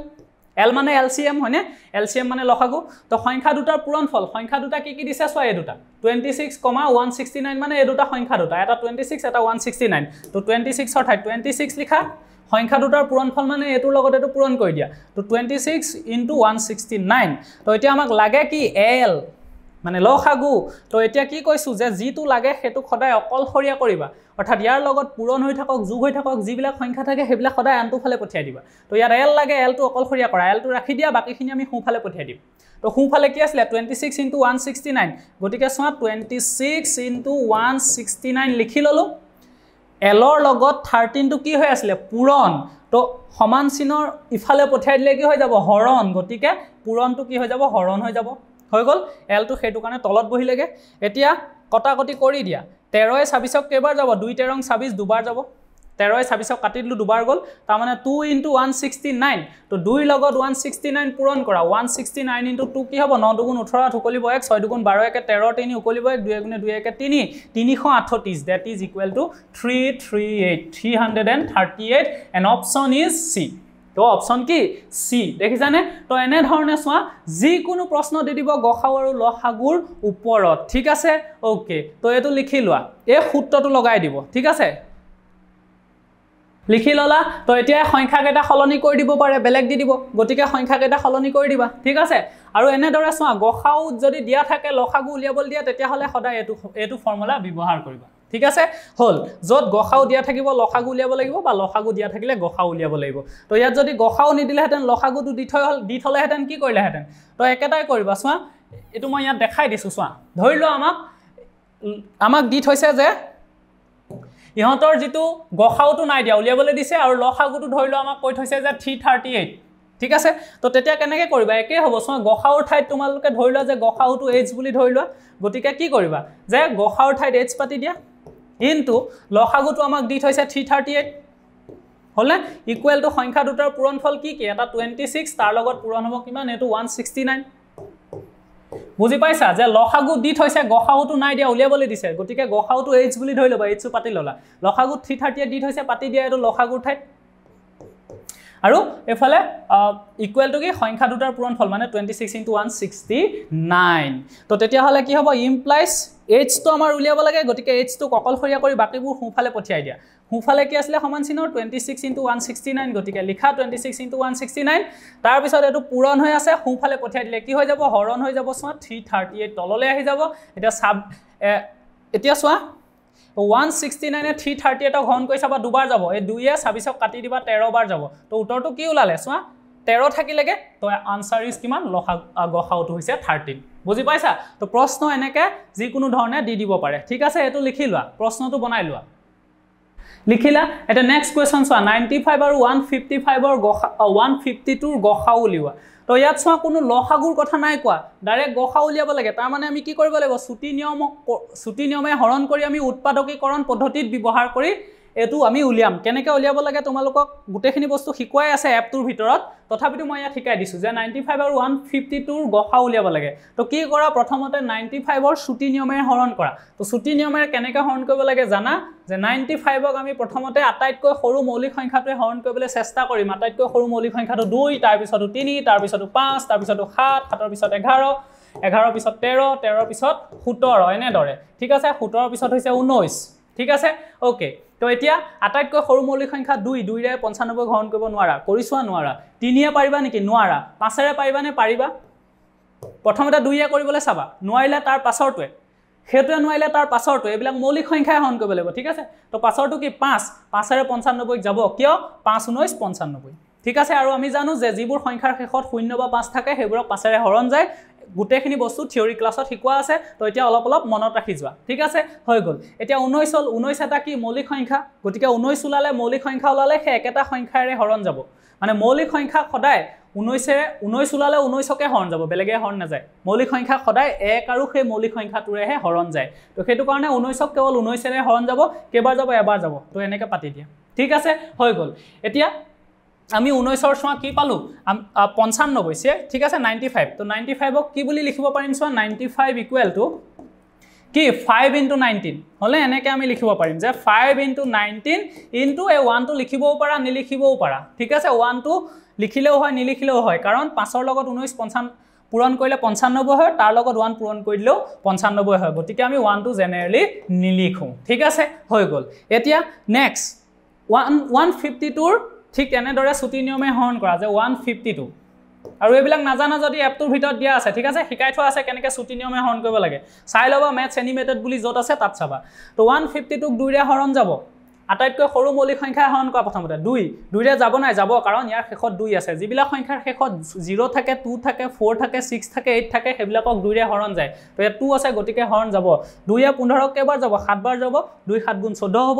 S1: এল মানে এল চি এম হয়নে এল চি এম মানে লখাগু তো সংখ্যা দুটাৰ পূৰণ ফল সংখ্যা দুটা কি কি দিছে চোৱা এই দুটা twenty six comma one sixty nine মানে এই দুটা সংখ্যা দুটা এটা টুৱেণ্টি ছিক্স এটা ওৱান ছিক্সটি নাইন তো টুৱেণ্টি ছিক্সৰ ঠাইত টুৱেণ্টি ছিক্স লিখা সংখ্যা দুটাৰ পূৰণফল মানে এইটোৰ লগতেতো পূৰণ কৰি দিয়া তো twenty six into one sixty nine তো এতিয়া আমাক লাগে কি এল মানে ল সাগু তো এতিয়া কি কৈছোঁ যে যিটো লাগে সেইটোক সদায় অকলশৰীয়া কৰিবা অৰ্থাৎ ইয়াৰ লগত পূৰণ হৈ থাকক যোগ হৈ থাকক যিবিলাক সংখ্যা থাকে সেইবিলাক সদায় আনটো ফালে পঠিয়াই দিবা তো ইয়াত এল লাগে এলটো অকলশৰীয়া কৰা এলটো ৰাখি দিয়া বাকীখিনি আমি সোঁফালে পঠিয়াই দিম তো সোঁফালে কি আছিলে twenty six into one sixty nine গতিকে চোৱা twenty six into one sixty nine লিখি ল'লোঁ এলৰ লগত থাৰ্টিনটো কি হৈ আছিলে পূৰণ তো সমান চিনৰ ইফালে পঠিয়াই দিলে কি হৈ যাব হৰণ গতিকে পূৰণটো কি হৈ যাব হৰণ হৈ যাব হৈ গ'ল এলটো সেইটো কাৰণে তলত বহিলেগৈ এতিয়া কটাকটি কৰি দিয়া তেৰয়ে ছাব্বিছক কেইবাৰ যাব দুই তেৰং ছাব্বিছ দুবাৰ যাব তেৰই ছাব্বিছক কাটি দিলোঁ দুবাৰ গ'ল তাৰমানে two into one sixty nine ত' দুইৰ লগত ওৱান ছিক্সটি নাইন পূৰণ কৰা one sixty nine into two কি হ'ব ন দুগুণ ওঠৰ আঠ উকলিব এক ছয় দুগুণ বাৰ একে তেৰ তিনি উকলিব এক দুই এগুণে দুই একে তিনি তিনিশ আঠত্ৰিছ that is equal to three three eight three hundred and thirty eight and option is C তো অপশ্যন কি চি দেখিছানে তো এনেধৰণে চোৱা যিকোনো প্ৰশ্ন দি দিব গসাও আৰু লসাগুৰ ওপৰত ঠিক আছে অ'কে তো এইটো লিখি লোৱা এই সূত্ৰটো লগাই দিব ঠিক আছে লিখি ল'লা তো এতিয়াই সংখ্যাকেইটা সলনি কৰি দিব পাৰে বেলেগ দি দিব গতিকে সংখ্যাকেইটা সলনি কৰি দিবা ঠিক আছে আৰু এনেদৰে চোৱা গ যদি দিয়া থাকে লখাগু উলিয়াবলৈ দিয়া তেতিয়াহ'লে সদায় এইটো এইটো ফৰ্মুলা ব্যৱহাৰ কৰিবা ঠিক আছে হ'ল য'ত গসাউ দিয়া থাকিব লখাগু উলিয়াব লাগিব বা লখাগু দিয়া থাকিলে গসাউ উলিয়াব লাগিব তো ইয়াত যদি গসাউ নিদিলেহেঁতেন লসাগুটো দি থৈ হ'ল দি থ'লেহেঁতেন কি কৰিলেহেঁতেন তো একেটাই কৰিবা চোৱা এইটো মই ইয়াত দেখাই দিছোঁ চোৱা ধৰি লোৱা আমাক আমাক দি থৈছে যে ইহঁতৰ যিটো গসাওটো নাই দিয়া উলিয়াবলৈ দিছে আৰু লসাগুটো ধৰি লওক আমাক কৈ থৈছে যে থ্ৰী থাৰ্টি এইট ঠিক আছে তো তেতিয়া কেনেকৈ কৰিবা একেই হ'ব চোৱা গসাওৰ ঠাইত তোমালোকে ধৰি লোৱা যে গসাওটো এইডছ বুলি ধৰি লোৱা গতিকে কি কৰিবা যে গসাওৰ ঠাইত এইডছ পাতি দিয়া কিন্তু লসাগুটো আমাক দি থৈছে থ্ৰী থাৰ্টি এইট হ'লনে টু সংখ্যা দুটাৰ পূৰণফল কি কি এটা টুৱেণ্টি ছিক্স তাৰ লগত পূৰণ হ'ব কিমান এইটো ওৱান ছিক্সটি নাইন বুজি পাইছা যে লসাগু দি থৈছে গসাহুটো নাই দিয়া উলিয়াবলৈ দিছে গতিকে গসাহুটো এইচ বুলি ধৰি ল'বা এইচটো পাতি ল'লা লসাগুত থ্ৰী দি থৈছে পাতি দিয়া এইটো লসাগুৰ ঠাইত আৰু এইফালে টু কি সংখ্যা দুটাৰ পূৰণ ফল মানে twenty six into one sixty nine তেতিয়াহ'লে কি হ'ব ইমপ্লাইজ এইচটো আমাৰ উলিয়াব লাগে গতিকে এইচটোক অকলশৰীয়া কৰি বাকীবোৰ সোঁফালে পঠিয়াই দিয়া সোঁফালে কি আছিলে সমান চিনৰ twenty six into one sixty nine গতিকে লিখা twenty six into one sixty nine তাৰপিছত এইটো পূৰণ হৈ আছে সোঁফালে পঠিয়াই দিলে কি হৈ যাব হৰণ হৈ যাব চোৱা থ্ৰী থাৰ্টি এইট তললৈ আহি যাব এতিয়া চাব এতিয়া চোৱা ওৱান ছিক্সটি নাইনে থ্ৰী থাৰ্টি এইটক হৰণ কৰি চাবা দুবাৰ যাব এই দুয়ে ছাব্বিছক কাটি দিবা তেৰবাৰ যাব তো উত্তৰটো কি ওলালে চোৱা তেৰ থাকিলেগে তই আনচাৰ ইজ কিমান লসা গসাওটো হৈছে থাৰ্টিন বুজি পাইছা তো প্ৰশ্ন এনেকৈ যিকোনো ধৰণে দি দিব পাৰে ঠিক আছে এইটো লিখি লোৱা প্ৰশ্নটো বনাই লোৱা লিখিলা এটা নেক্সট কুৱেশ্যন চোৱা নাইণ্টি ফাইভ আৰু ওৱান ফিফটি ফাইভৰ গসা ওৱান ফিফটি টুৰ গ সা উলিওৱা তো ইয়াত চোৱা কোনো ল সাগুৰ কথা নাই কোৱা ডাইৰেক্ট গ সা উলিয়াব লাগে তাৰমানে আমি কি কৰিব লাগিব চুটি নিয়মক চুটি নিয়মে হৰণ কৰি আমি উৎপাদকীকৰণ পদ্ধতিত ব্যৱহাৰ কৰি এইটো আমি উলিয়াম কেনেকৈ উলিয়াব লাগে তোমালোকক গোটেইখিনি বস্তু শিকোৱাই আছে এপটোৰ ভিতৰত তথাপিতো মই ইয়াত শিকাই দিছোঁ যে নাইণ্টি ফাইভ আৰু ওৱান ফিফটি টুৰ গসা উলিয়াব লাগে তো কি কৰা প্ৰথমতে নাইণ্টি ফাইভৰ চুটি নিয়মেৰে হৰণ কৰা তো চুটি নিয়মেৰে কেনেকৈ হৰণ কৰিব লাগে জানা যে নাইণ্টি ফাইভক আমি প্ৰথমতে আটাইতকৈ সৰু মৌলিক সংখ্যাটোৱে হৰণ কৰিবলৈ চেষ্টা কৰিম আটাইতকৈ সৰু মৌলিক সংখ্যাটো দুই তাৰপিছতো তিনি তাৰপিছতো পাঁচ তাৰপিছতো সাত সাতৰ পিছত এঘাৰ এঘাৰৰ পিছত তেৰ তেৰৰ পিছত সোতৰ এনেদৰে ঠিক আছে সোতৰৰ পিছত হৈছে ঊনৈছ ঠিক আছে অ'কে তো এতিয়া আটাইতকৈ সৰু মৌলিক সংখ্যা দুই দুইৰে পঞ্চানব্বৈ গ্ৰহণ কৰিব নোৱাৰা কৰি চোৱা নোৱাৰা তিনিয়ে পাৰিবা নেকি নোৱাৰা পাঁচেৰে পাৰিবানে পাৰিবা প্ৰথমতে দুইয়ে কৰিবলৈ চাবা নোৱাৰিলে তাৰ পাছৰটোৱে সেইটোৱে নোৱাৰিলে তাৰ পাছৰটো এইবিলাক মৌলিক সংখ্যাই হৰণ কৰিব লাগিব ঠিক আছে তো পাছৰটো কি পাঁচ পাঁচেৰে পঞ্চানব্বৈ যাব কিয় পাঁচ ঊনৈছ পঞ্চানব্বৈ ঠিক আছে আৰু আমি জানো যে যিবোৰ সংখ্যাৰ শেষত শূন্য বা পাঁচ থাকে সেইবোৰক পাছেৰে হৰণ যায় গোটেইখিনি বস্তু থিয়ৰী ক্লাছত শিকোৱা আছে তো এতিয়া অলপ অলপ মনত ৰাখি যোৱা ঠিক আছে হৈ গ'ল এতিয়া ঊনৈছ হ'ল ঊনৈছ এটা কি মৌলিক সংখ্যা গতিকে ঊনৈছ ওলালে মৌলিক সংখ্যা ওলালে সেই একেটা সংখ্যাৰে হৰণ যাব মানে মৌলিক সংখ্যা সদায় ঊনৈছেৰে ঊনৈছ ওলালে ঊনৈছকে হৰণ যাব বেলেগে হৰণ নাযায় মৌলিক সংখ্যা সদায় এক আৰু সেই মৌলিক সংখ্যাটোৰেহে হৰণ যায় তো সেইটো কাৰণে ঊনৈছক কেৱল ঊনৈছেৰে হৰণ যাব কেইবাৰ যাব এবাৰ যাব তো এনেকৈ পাতি দিয়া ঠিক আছে হৈ গ'ল এতিয়া আমি ঊনৈছৰ চোৱা কি পালোঁ পঞ্চান্নব্বৈ চে ঠিক আছে নাইণ্টি ফাইভ তো নাইণ্টি ফাইভক কি বুলি লিখিব পাৰিম চোৱা নাইণ্টি ফাইভ ইকুৱেল টু কি ফাইভ ইণ্টু নাইণ্টিন হ'লে এনেকৈ আমি লিখিব পাৰিম যে ফাইভ ইণ্টু নাইণ্টিন ইন্টু এই ওৱানটো লিখিবও পাৰা নিলিখিবও পাৰা ঠিক আছে ওৱানটো লিখিলেও হয় নিলিখিলেও হয় কাৰণ পাঁচৰ লগত ঊনৈছ পঞ্চান পূৰণ কৰিলে পঞ্চান্নব্বৈ হয় তাৰ লগত ওৱান পূৰণ কৰি দিলেও পঞ্চান্নব্বৈ হয় গতিকে আমি ওৱানটো জেনেৰেলি নিলিখোঁ ঠিক আছে হৈ গ'ল এতিয়া নেক্সট ওৱান ওৱান ফিফটি টুৰ ঠিক তেনেদৰে ছুটি নিয়মে হৰণ কৰা যে ওৱান ফিফটি টু আৰু এইবিলাক নাজানা যদি এপটোৰ ভিতৰত দিয়া আছে ঠিক আছে শিকাই থোৱা আছে কেনেকৈ চুটি নিয়মে হৰণ কৰিব লাগে চাই ল'বা মেথছ এনিমেটেড বুলি য'ত আছে তাত চাবা ত' ওৱান ফিফটি ফিফটিটোক দুইৰে হৰণ যাব আটাইতকৈ সৰু মৌলিক সংখ্যা হৰণ কৰা প্ৰথমতে দুই দুইৰে যাব নাই যাব কাৰণ ইয়াৰ শেষত দুই আছে যিবিলাক সংখ্যাৰ শেষত জিৰ' থাকে টু থাকে ফ'ৰ থাকে ছিক্স থাকে এইট থাকে সেইবিলাকক দুইৰে হৰণ যায় তো ইয়াত টু আছে গতিকে হৰণ যাব দুইয়ে পোন্ধৰক কেইবাৰ যাব সাতবাৰ যাব দুই সাত গুণ চৈধ্য হ'ব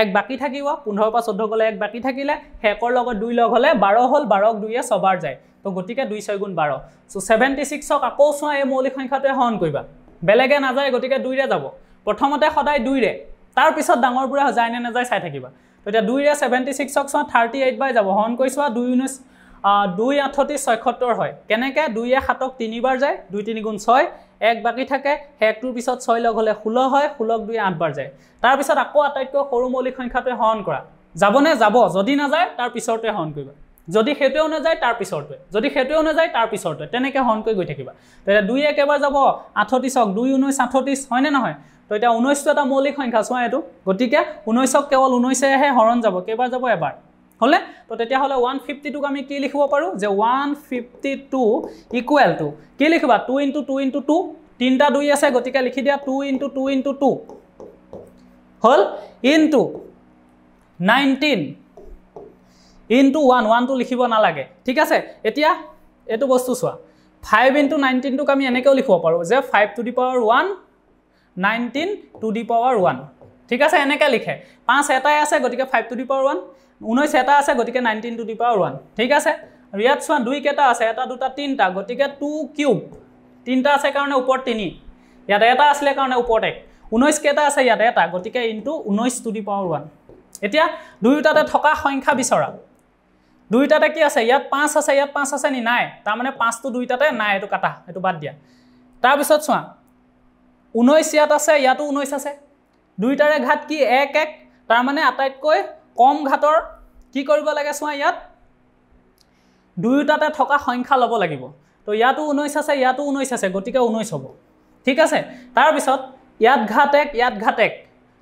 S1: এক বাকী থাকিব পোন্ধৰৰ পৰা চৈধ্য গ'লে এক বাকী থাকিলে শেষৰ লগত দুই লগ হ'লে বাৰ হ'ল বাৰক দুইয়ে ছবাৰ যায় তো গতিকে দুই ছয় গুণ বাৰ চ' ছেভেণ্টি ছিক্সক আকৌ চোৱা এই মৌলিক সংখ্যাটোৱে হৰণ কৰিবা বেলেগে নাযায় গতিকে দুইৰে যাব প্ৰথমতে সদায় দুইৰে তাৰপিছত ডাঙৰ বুঢ়া যায় নে নাযায় চাই থাকিবা এতিয়া দুইৰে ছেভেণ্টি ছিক্সক চোৱা থাৰ্টি এইট বাই যাব হৰণ কৰি চোৱা দুই ঊনৈছ দুই আঠত্ৰিছ ছয়সত্তৰ হয় কেনেকৈ দুইয়ে সাতক তিনিবাৰ যায় দুই তিনি গুণ ছয় এক বাকী থাকে শেষটোৰ পিছত ছয় লগ হ'লে ষোল্ল হয় ষোল্লক দুই আঠবাৰ যায় তাৰপিছত আকৌ আটাইতকৈ সৰু মৌলিক সংখ্যাটোৱে হৰণ কৰা যাবনে যাব যদি নাযায় তাৰ পিছৰটোৱে হৰণ কৰিবা যদি সেইটোৱেও নাযায় তাৰ পিছৰটোৱে যদি সেইটোৱেও নাযায় তাৰ পিছৰটোৱে তেনেকৈ হৰণ কৰি গৈ থাকিবা তেতিয়া দুই একেবাৰ যাব আঠত্ৰিছক দুই ঊনৈছ আঠত্ৰিছ হয়নে নহয় তো এতিয়া ঊনৈছটো এটা মৌলিক সংখ্যা চোৱা এইটো গতিকে ঊনৈছক কেৱল ঊনৈছেহে হৰণ যাব কেইবাৰ যাব এবাৰ হ'লে তো তেতিয়াহ'লে ওৱান ফিফটি টুক আমি কি লিখিব পাৰোঁ যে one fifty two equal to কি লিখিবা two into two into two তিনিটা দুই আছে গতিকে লিখি দিয়া two into two into two হ'ল ইণ্টু নাইনটিন ইণ্টু ওৱান ওৱানটো লিখিব নালাগে ঠিক আছে এতিয়া এইটো বস্তু চোৱা ফাইভ ইণ্টু নাইনটিনটোক আমি এনেকৈও লিখিব পাৰোঁ যে five to the power one nineteen to the power one ঠিক আছে এনেকৈ লিখে পাঁচ এটাই আছে গতিকে five to the power one ঊনৈছ এটা আছে গতিকে nineteen to the power one ঠিক আছে ইয়াত চোৱা দুই কেইটা আছে এটা দুটা তিনিটা গতিকে টু কিউব তিনিটা আছে কাৰণে ওপৰত তিনি ইয়াত এটা আছিলে কাৰণে ওপৰত এক ঊনৈছ কেইটা আছে ইয়াত এটা গতিকে ইনটু ঊনৈছ টু দি পাৱাৰ ওৱান এতিয়া দুয়োটাতে থকা সংখ্যা বিচৰা দুয়োটাতে কি আছে ইয়াত পাঁচ আছে ইয়াত পাঁচ আছে নি নাই তাৰমানে পাঁচটো দুয়োটাতে নাই এইটো কাটা এইটো বাদ দিয়া তাৰপিছত চোৱা ঊনৈছ ইয়াত আছে ইয়াতো ঊনৈছ আছে দুইটাৰে ঘাত কি এক এক তাৰমানে আটাইতকৈ কম ঘাটৰ কি কৰিব লাগে চোৱা ইয়াত দুয়োটাতে থকা সংখ্যা ল'ব লাগিব তো ইয়াতো ঊনৈছ আছে ইয়াতো ঊনৈছ আছে গতিকে ঊনৈছ হ'ব ঠিক আছে তাৰপিছত ইয়াত ঘাত এক ইয়াত ঘাত এক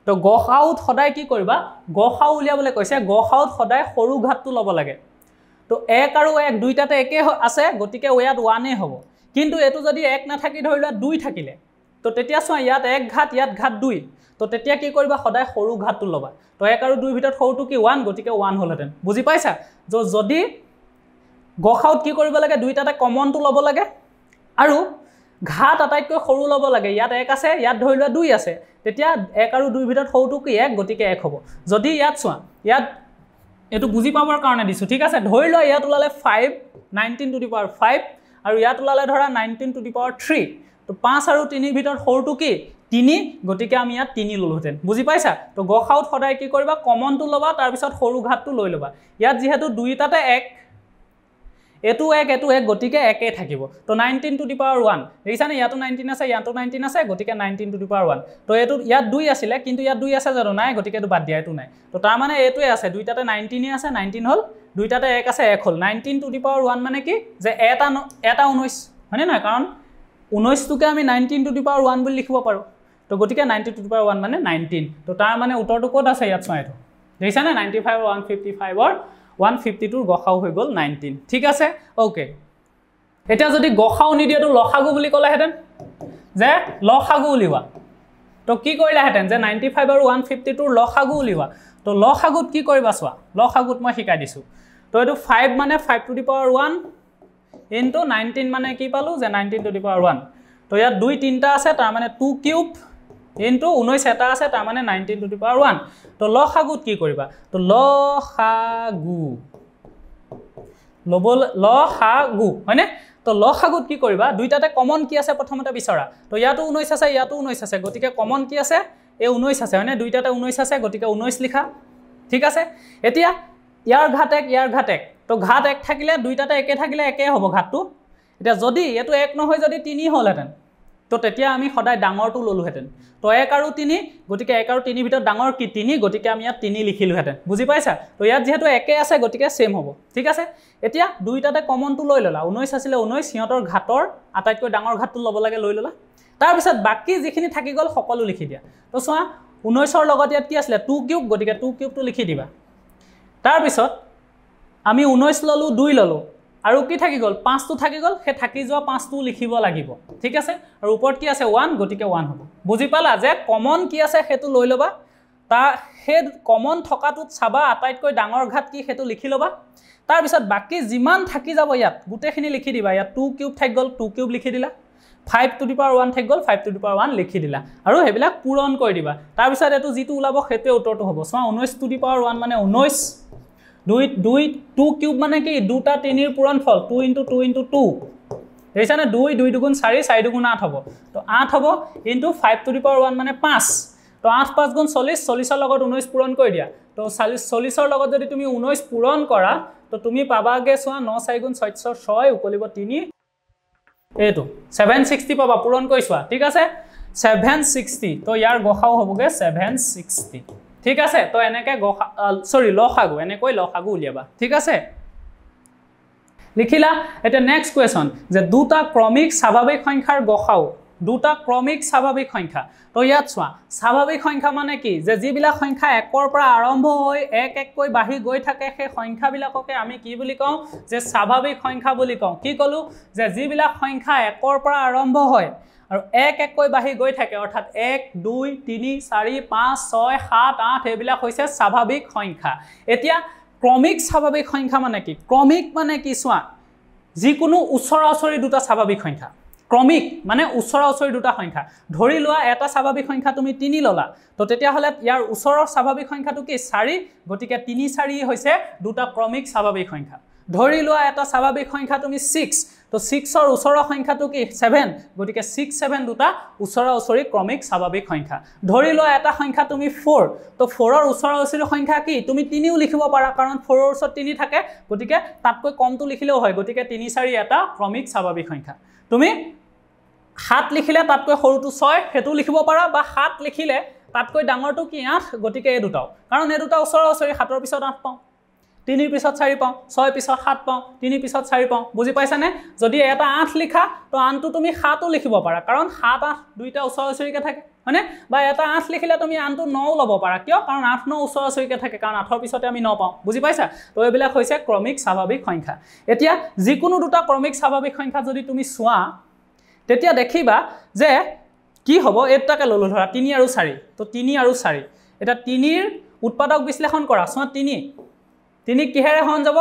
S1: তো গ সাউত সদায় কি কৰিবা গ সাউ উলিয়াবলৈ কৈছে গ সাউত সদায় সৰু ঘাটটো ল'ব লাগে তো এক আৰু এক দুইটাতে একেই আছে গতিকে ইয়াত ওৱানেই হ'ব কিন্তু এইটো যদি এক নাথাকি ধৰি লোৱা দুই থাকিলে তো তেতিয়া চোৱা ইয়াত এক ঘাত ইয়াত ঘাত দুই তো তেতিয়া কি কৰিবা সদায় সৰু ঘাতটো ল'বা তো এক আৰু দুইৰ ভিতৰত সৰুটো কি ওৱান গতিকে ওৱান হ'লহেঁতেন বুজি পাইছা যে যদি গ সাউত কি কৰিব লাগে দুইটাতে কমনটো ল'ব লাগে আৰু ঘাত আটাইতকৈ সৰু ল'ব লাগে ইয়াত এক আছে ইয়াত ধৰি লোৱা দুই আছে তেতিয়া এক আৰু দুইৰ ভিতৰত সৰুটো কি এক গতিকে এক হ'ব যদি ইয়াত চোৱা ইয়াত এইটো বুজি পাবৰ কাৰণে দিছোঁ ঠিক আছে ধৰি লোৱা ইয়াত ওলালে five nineteen to the power five আৰু ইয়াত ওলালে ধৰা nineteen to the power three তো পাঁচ আৰু তিনিৰ ভিতৰত সৰুটো কি তিনি গতিকে আমি ইয়াত তিনি ল'লোহেঁতেন বুজি পাইছা তো গ সাউত সদায় কি কৰিবা কমনটো ল'বা তাৰপিছত সৰু ঘাটটো লৈ ল'বা ইয়াত যিহেতু দুয়োটাতে এক এইটো এক এইটো এক গতিকে একে থাকিব তো nineteen to the power one দেখিছানে ইয়াতো নাইনটিন আছে ইয়াতো নাইনটিন আছে গতিকে nineteen to the power one তো এইটো ইয়াত দুই আছিলে কিন্তু ইয়াত দুই আছে জানো নাই গতিকে এইটো বাদ দিয়া এইটো নাই তো তাৰমানে এইটোৱে আছে দুইটাতে নাইনটিনেই আছে নাইনটিন হ'ল দুইটাতে এক আছে এক হ'ল nineteen to the power one মানে কি যে এটা এটা ঊনৈছ হয়নে নহয় কাৰণ ঊনৈছটোকে আমি nineteen to the power one বুলি লিখিব পাৰোঁ তো গতিকে nineteen to the power one মানে নাইনটিন তো তাৰ মানে উত্তৰটো ক'ত আছে ইয়াত চোৱাইটো দেখিছানে নাইণ্টি ফাইভ ওৱান ফিফটি ফাইভৰ ওৱান ফিফটি টুৰ গ সাউ হৈ গ'ল নাইনটিন ঠিক আছে অ'কে এতিয়া যদি গ সাউ নিদিয়েতো লসাগু বুলি ক'লেহেঁতেন যে লসাগু উলিওৱা তো কি কৰিলাহেঁতেন যে নাইণ্টি ফাইভ আৰু ওৱান ফিফটি টুৰ লসাগু উলিওৱা তো লসাগুত কি কৰিবা চোৱা লসাগুত মই শিকাই দিছোঁ তো এইটো ফাইভ মানে five to the power one into nineteen মানে কি পালোঁ যে nineteen to the power one তো ইয়াত দুই তিনিটা আছে তাৰমানে টু কিউব ইনটু ঊনৈছ এটা আছে তাৰমানে nineteen to the power one তো ল সাগুত কি কৰিবা তো ল সা গু ল'বলৈ ল সা গু হয়নে তো ল সাগুত কি কৰিবা দুইটাতে কমন কি আছে প্ৰথমতে বিচৰা তো ইয়াতো ঊনৈছ আছে ইয়াতো ঊনৈছ আছে গতিকে কমন কি আছে এই ঊনৈছ আছে হয়নে দুইটাতে ঊনৈছ আছে গতিকে ঊনৈছ লিখা ঠিক আছে এতিয়া ইয়াৰ ঘাটেক ইয়াৰ ঘাটেক তো ঘাট এক থাকিলে দুইটাতে একে থাকিলে একে হ'ব ঘাটটো এতিয়া যদি এইটো এক নহয় যদি তিনি হ'লহেঁতেন তো তেতিয়া আমি সদায় ডাঙৰটো ল'লোহেঁতেন তো এক আৰু তিনি গতিকে এক আৰু তিনিৰ ভিতৰত ডাঙৰ কি তিনি গতিকে আমি ইয়াত তিনি লিখিলোহেঁতেন বুজি পাইছা তো ইয়াত যিহেতু একে আছে গতিকে ছেইম হ'ব ঠিক আছে এতিয়া দুইটাতে কমনটো লৈ ল'লা ঊনৈছ আছিলে ঊনৈছ সিহঁতৰ ঘাটৰ আটাইতকৈ ডাঙৰ ঘাটটো ল'ব লাগে লৈ ল'লা তাৰপিছত বাকী যিখিনি থাকি গ'ল সকলো লিখি দিয়া তো চোৱা ঊনৈছৰ লগত ইয়াত কি আছিলে টু কিউব গতিকে টু কিউবটো লিখি দিবা তাৰপিছত আমি ঊনৈছ ল'লোঁ দুই ল'লোঁ আৰু কি থাকি গ'ল পাঁচটো থাকি গ'ল সেই থাকি যোৱা পাঁচটো লিখিব লাগিব ঠিক আছে আৰু ওপৰত কি আছে ওৱান গতিকে ওৱান হ'ব বুজি পালা যে কমন কি আছে সেইটো লৈ ল'বা তাৰ সেই কমন থকাটোত চাবা আটাইতকৈ ডাঙৰ ঘাট কি সেইটো লিখি ল'বা তাৰপিছত বাকী যিমান থাকি যাব ইয়াত গোটেইখিনি লিখি দিবা ইয়াত টু কিউব থাকি গ'ল টু কিউব লিখি দিলা five to the power one থাকি গ'ল five to the power one লিখি দিলা আৰু সেইবিলাক পূৰণ কৰি দিবা তাৰপিছত এইটো যিটো ওলাব সেইটোৱে উত্তৰটো হ'ব চোৱা ঊনৈছ টু দি পাৱাৰ ওৱান মানে ঊনৈছ দুই দুই টু কিউব মানে কি দুটা তিনিৰ পূৰণ ফল two into two into two দেখিছানে দুই দুই দুগুণ চাৰি চাৰি দুগুণ আঠ হ'ব তো আঠ হ'ব into five to the power one মানে পাঁচ তো আঠ পাঁচ গুণ চল্লিছ চল্লিছৰ লগত ঊনৈছ পূৰণ কৰি দিয়া তো চাল্লিছ চল্লিছৰ লগত যদি তুমি ঊনৈছ পূৰণ কৰা তো তুমি পাবাগে চোৱা ন চাৰিগুণ চৈধ্য ছয় উকলিব তিনি এইটো ছেভেন ছিক্সটি পাবা পূৰণ কৰি চোৱা ঠিক আছে ছেভেন ছিক্সটি তো ইয়াৰ গ হ'বগৈ ছেভেন ছিক্সটি ঠিক আছে তই এনেকৈ গসা চৰি লসাগু এনেকৈ লসাগু উলিয়াবা ঠিক আছে লিখিলা এতিয়া নেক্সট কুৱেশ্যন যে দুটা ক্ৰমিক স্বাভাৱিক সংখ্যাৰ গসাও দুটা ক্ৰমিক স্বাভাৱিক সংখ্যা তো ইয়াত চোৱা স্বাভাৱিক সংখ্যা মানে কি যে যিবিলাক সংখ্যা একৰ পৰা আৰম্ভ হৈ এক এককৈ বাঢ়ি গৈ থাকে সেই সংখ্যাবিলাককে আমি কি বুলি কওঁ যে স্বাভাৱিক সংখ্যা বুলি কওঁ কি কলো যে যিবিলাক সংখ্যা একৰ পৰা আৰম্ভ হয় আৰু এক এককৈ বাঢ়ি গৈ থাকে অৰ্থাৎ এক দুই তিনি চাৰি পাঁচ ছয় সাত আঠ এইবিলাক হৈছে স্বাভাৱিক সংখ্যা এতিয়া ক্ৰমিক স্বাভাৱিক সংখ্যা মানে কি ক্ৰমিক মানে কি চোৱা যিকোনো ওচৰা ওচৰি দুটা স্বাভাৱিক সংখ্যা ক্ৰমিক মানে ওচৰা ওচৰি দুটা সংখ্যা ধৰি লোৱা এটা স্বাভাৱিক সংখ্যা তুমি তিনি ল'লা তো তেতিয়াহ'লে ইয়াৰ ওচৰৰ স্বাভাৱিক সংখ্যাটো কি চাৰি গতিকে তিনি চাৰি হৈছে দুটা ক্ৰমিক স্বাভাৱিক সংখ্যা ধৰি লোৱা এটা স্বাভাৱিক সংখ্যা তুমি ছিক্স তো ছিক্সৰ ওচৰৰ সংখ্যাটো কি ছেভেন গতিকে ছিক্স ছেভেন দুটা ওচৰা ওচৰি ক্ৰমিক স্বাভাৱিক সংখ্যা ধৰি লোৱা এটা সংখ্যা তুমি ফ'ৰ তো ফ'ৰৰ ওচৰা ওচৰি সংখ্যা কি তুমি তিনিও লিখিব পাৰা কাৰণ ফ'ৰৰ ওচৰত তিনি থাকে গতিকে তাতকৈ কমটো লিখিলেও হয় গতিকে তিনি চাৰি এটা ক্ৰমিক স্বাভাৱিক সংখ্যা তুমি সাত লিখিলে তাতকৈ সৰুটো ছয় সেইটোও লিখিব পাৰা বা সাত লিখিলে তাতকৈ ডাঙৰটো কি আঠ গতিকে এই দুটাও কাৰণ এই দুটা ওচৰা ওচৰি সাতৰ পিছত আঠ পাওঁ তিনিৰ পিছত চাৰি পাওঁ ছয়ৰ পিছত সাত পাওঁ তিনিৰ পিছত চাৰি পাওঁ বুজি পাইছানে যদি এটা আঠ লিখা তো আনটো তুমি সাতো লিখিব পাৰা কাৰণ সাত আঠ দুইটা ওচৰ ওচৰিকৈ থাকে হয়নে বা এটা আঠ লিখিলে তুমি আনটো নও ল'ব পাৰা কিয় কাৰণ আঠ ন ওচৰ ওচৰিকৈ থাকে কাৰণ আঠৰ পিছতে আমি ন পাওঁ বুজি পাইছা তো এইবিলাক হৈছে ক্ৰমিক স্বাভাৱিক সংখ্যা এতিয়া যিকোনো দুটা ক্ৰমিক স্বাভাৱিক সংখ্যা যদি তুমি চোৱা তেতিয়া দেখিবা যে কি হ'ব এইটাকে ল'লোঁ ধৰা তিনি আৰু চাৰি তো তিনি আৰু চাৰি এতিয়া তিনিৰ উৎপাদক বিশ্লেষণ কৰা চোৱা তিনি তিনি কিহেৰে হৰণ যাব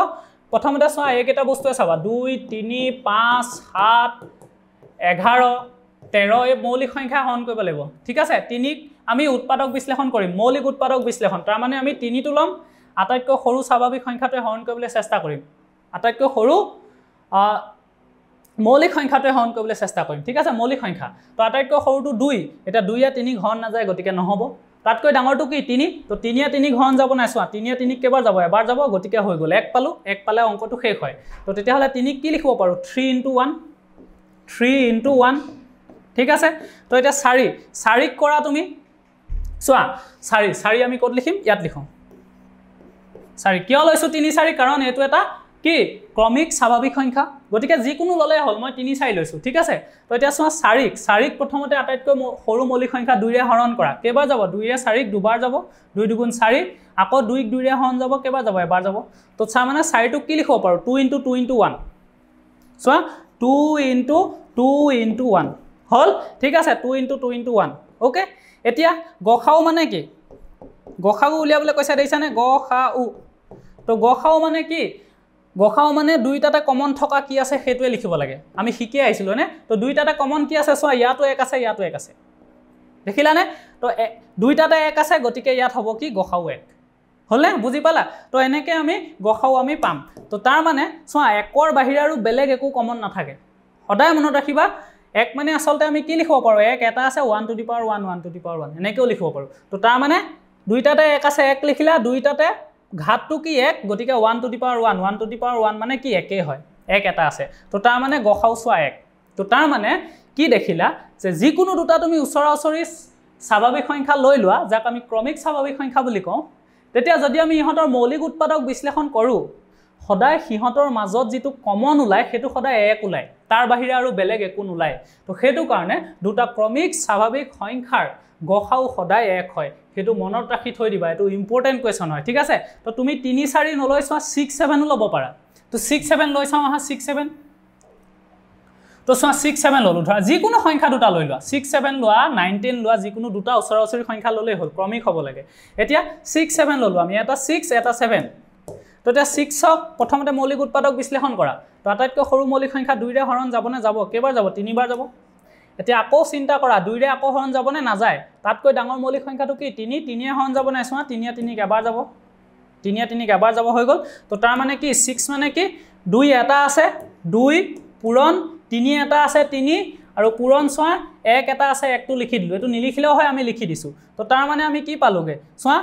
S1: প্ৰথমতে চোৱা এইকেইটা বস্তুৱে চাবা দুই তিনি পাঁচ সাত এঘাৰ তেৰ এই মৌলিক সংখ্যা হৰণ কৰিব লাগিব ঠিক আছে তিনিক আমি উৎপাদক বিশ্লেষণ কৰিম মৌলিক উৎপাদক বিশ্লেষণ তাৰমানে আমি তিনিটো ল'ম আটাইতকৈ সৰু স্বাভাৱিক সংখ্যাটোৱে হৰণ কৰিবলৈ চেষ্টা কৰিম আটাইতকৈ সৰু মৌলিক সংখ্যাটোৱে হৰণ কৰিবলৈ চেষ্টা কৰিম ঠিক আছে মৌলিক সংখ্যা তো আটাইতকৈ সৰুটো দুই এতিয়া দুই দুইয়ে তিনি হৰণ নাযায় গতিকে নহ'ব তাতকৈ ডাঙৰটো কি তিনি তো তিনিয়ে তিনি হন যাব নাই চোৱা তিনিয়ে তিনিক কেইবাৰ যাব এবাৰ যাব গতিকে হৈ গ'ল এক পালোঁ এক পালে অংকটো শেষ হয় তো তেতিয়াহ'লে তিনিক কি লিখিব পাৰোঁ three into one three into one ঠিক আছে তো এতিয়া চাৰি চাৰিক কৰা তুমি চোৱা চাৰি চাৰি আমি ক'ত লিখিম ইয়াত লিখোঁ চাৰি কিয় লৈছোঁ তিনি চাৰি কাৰণ এইটো এটা কি ক্ৰমিক স্বাভাৱিক সংখ্যা গতিকে যিকোনো ল'লে হ'ল মই তিনি চাৰি লৈছোঁ ঠিক আছে তো এতিয়া চোৱা চাৰিক চাৰিক প্ৰথমতে আটাইতকৈ সৰু মৌলিক সংখ্যা দুইৰে হৰণ কৰা কেইবাৰ যাব দুইৰে চাৰিক দুবাৰ যাব দুই দুগুণ চাৰি আকৌ দুইক দুইৰে হৰণ যাব কেইবাৰ যাব এবাৰ যাব তো চা মানে চাৰিটোক কি লিখিব পাৰোঁ two into two into one চোৱা two into two into one হ'ল ঠিক আছে two into two into one okay এতিয়া গ সাউ মানে কি গ সাউ উলিয়াবলৈ কৈছে দেখিছানে গ সা উ তো গ সাউ মানে কি গসাঁও মানে দুইটাতে কমন থকা কি আছে সেইটোৱে লিখিব লাগে আমি শিকি আহিছিলোঁ হয়নে তো দুইটাতে কমন কি আছে চোৱা ইয়াতো এক আছে ইয়াতো এক আছে দেখিলানে তো দুইটাতে এক আছে গতিকে ইয়াত হ'ব কি গসাঁও এক হ'লনে বুজি পালা তো এনেকৈ আমি গসাঁও আমি পাম তো তাৰমানে চোৱা একৰ বাহিৰে আৰু বেলেগ একো কমন নাথাকে সদায় মনত ৰাখিবা এক মানে আচলতে আমি কি লিখিব পাৰোঁ এক এটা আছে one to the power one one to the power one এনেকৈও লিখিব পাৰোঁ তো তাৰমানে দুইটাতে এক আছে এক লিখিলা দুইটাতে ঘাতটো কি এক গতিকে one to the power one one to the power one মানে কি একেই হয় এক এটা আছে তো তাৰমানে গ সাউ চোৱা এক তো তাৰমানে কি দেখিলা যে যিকোনো দুটা তুমি ওচৰা ওচৰি স্বাভাৱিক সংখ্যা লৈ লোৱা যাক আমি ক্ৰমিক স্বাভাৱিক সংখ্যা বুলি কওঁ তেতিয়া যদি আমি ইহঁতৰ মৌলিক উৎপাদক বিশ্লেষণ কৰোঁ সদায় সিহঁতৰ মাজত যিটো কমন ওলায় সেইটো সদায় এক ওলায় তাৰ বাহিৰে আৰু বেলেগ একো নোলায় তো সেইটো কাৰণে দুটা ক্ৰমিক স্বাভাৱিক সংখ্যাৰ গ সদায় এক হয় সেইটো মনত ৰাখি থৈ দিবা এইটো ইম্পৰ্টেণ্ট কুৱেশ্যন হয় ঠিক আছে তো তুমি তিনি চাৰি নলৈ চোৱা ছিক্স ছেভেনো ল'ব পাৰা তো ছিক্স ছেভেন লৈ চাওঁ আহা ছিক্স ছেভেন তো চোৱা ছিক্স ছেভেন ল'লোঁ ধৰা যিকোনো সংখ্যা দুটা লৈ লোৱা ছিক্স ছেভেন লোৱা নাইনটিন লোৱা যিকোনো দুটা ওচৰা ওচৰি সংখ্যা ল'লেই হ'ল ক্ৰমিক হ'ব লাগে এতিয়া ছিক্স ছেভেন ল'লোঁ আমি এটা ছিক্স এটা ছেভেন তো এতিয়া ছিক্সক প্ৰথমতে মৌলিক উৎপাদক বিশ্লেষণ কৰা তো আটাইতকৈ সৰু মৌলিক সংখ্যা দুইৰে হৰণ যাবনে যাব কেইবাৰ যাব তিনিবাৰ যাব এতিয়া আকৌ চিন্তা কৰা দুইৰে আকৌ হৰণ যাবনে নাযায় তাতকৈ ডাঙৰ মৌলিক সংখ্যাটো কি তিনি তিনিয়ে হৰণ নাই চোৱা তিনিয়ে তিনিক এবাৰ যাব তিনিয়ে তিনিক এবাৰ যাব হৈ গ'ল তো তাৰ মানে কি ছিক্স মানে কি দুই এটা আছে দুই পূৰণ তিনি এটা আছে তিনি আৰু পূৰণ চোৱা এক এটা আছে একটো লিখি দিলোঁ এইটো নিলিখিলেও হয় আমি লিখি দিছোঁ তো তাৰ মানে আমি কি পালোগৈ চোৱা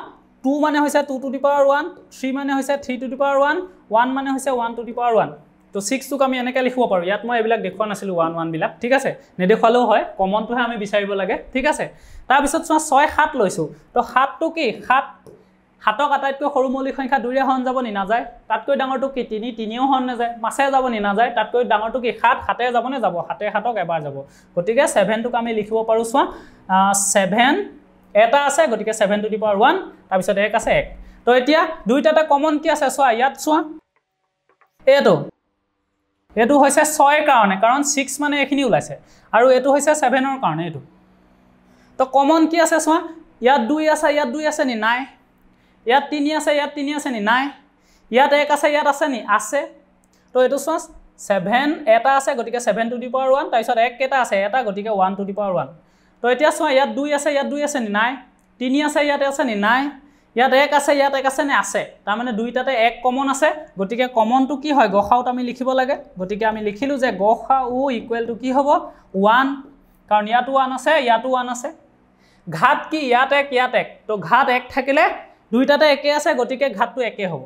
S1: টু মানে হৈছে two to the power one three মানে হৈছে three to the power one one মানে হৈছে one to the power one তো ছিক্সটোক আমি এনেকৈ লিখিব পাৰোঁ ইয়াত মই এইবিলাক দেখুওৱা নাছিলোঁ ওৱান ওৱানবিলাক ঠিক আছে নেদেখুৱালেও হয় কমনটোহে আমি বিচাৰিব লাগে ঠিক আছে তাৰপিছত চোৱা ছয় সাত লৈছোঁ তো সাতটো কি সাত সাতক আটাইতকৈ সৰু মৌলিক সংখ্যা দুইৰে হৰণ নি নাযায় তাতকৈ ডাঙৰটো কি তিনি তিনিও হৰণ নাযায় যাব নি নাযায় তাতকৈ ডাঙৰটো কি সাত হাতেৰে যাবনে যাব হাতে সাতক এবাৰ যাব গতিকে ছেভেনটোক আমি লিখিব পাৰোঁ চোৱা ছেভেন এটা আছে গতিকে seven to the power one তাৰপিছত এক আছে এক তো এতিয়া দুইটাতে কমন কি আছে চোৱা ইয়াত চোৱা এইটো এইটো হৈছে ছয়ৰ কাৰণে কাৰণ ছিক্স মানে এইখিনি ওলাইছে আৰু এইটো হৈছে ছেভেনৰ কাৰণে এইটো তো কমন কি আছে চোৱা ইয়াত দুই আছে ইয়াত দুই আছে নি নাই ইয়াত তিনি আছে ইয়াত তিনি আছে নি নাই ইয়াত এক আছে ইয়াত আছে নি আছে তো এইটো চোৱা ছেভেন এটা আছে গতিকে seven to the power one তাৰপিছত এক কেইটা আছে এটা গতিকে one to the power one তো এতিয়া চোৱা ইয়াত দুই আছে ইয়াত দুই আছে নি নাই তিনি আছে ইয়াতে আছে নি নাই ইয়াত এক আছে ইয়াত এক আছে নে আছে তাৰমানে দুইটাতে এক কমন আছে গতিকে কমনটো কি হয় গসাউত আমি লিখিব লাগে গতিকে আমি লিখিলোঁ যে গ সা উ টু কি হ'ব ওৱান কাৰণ ইয়াতো ওৱান আছে ইয়াতো ওৱান আছে ঘাট কি ইয়াত এক ইয়াত এক তো ঘাট এক থাকিলে দুইটাতে একেই আছে গতিকে ঘাটটো একেই হ'ব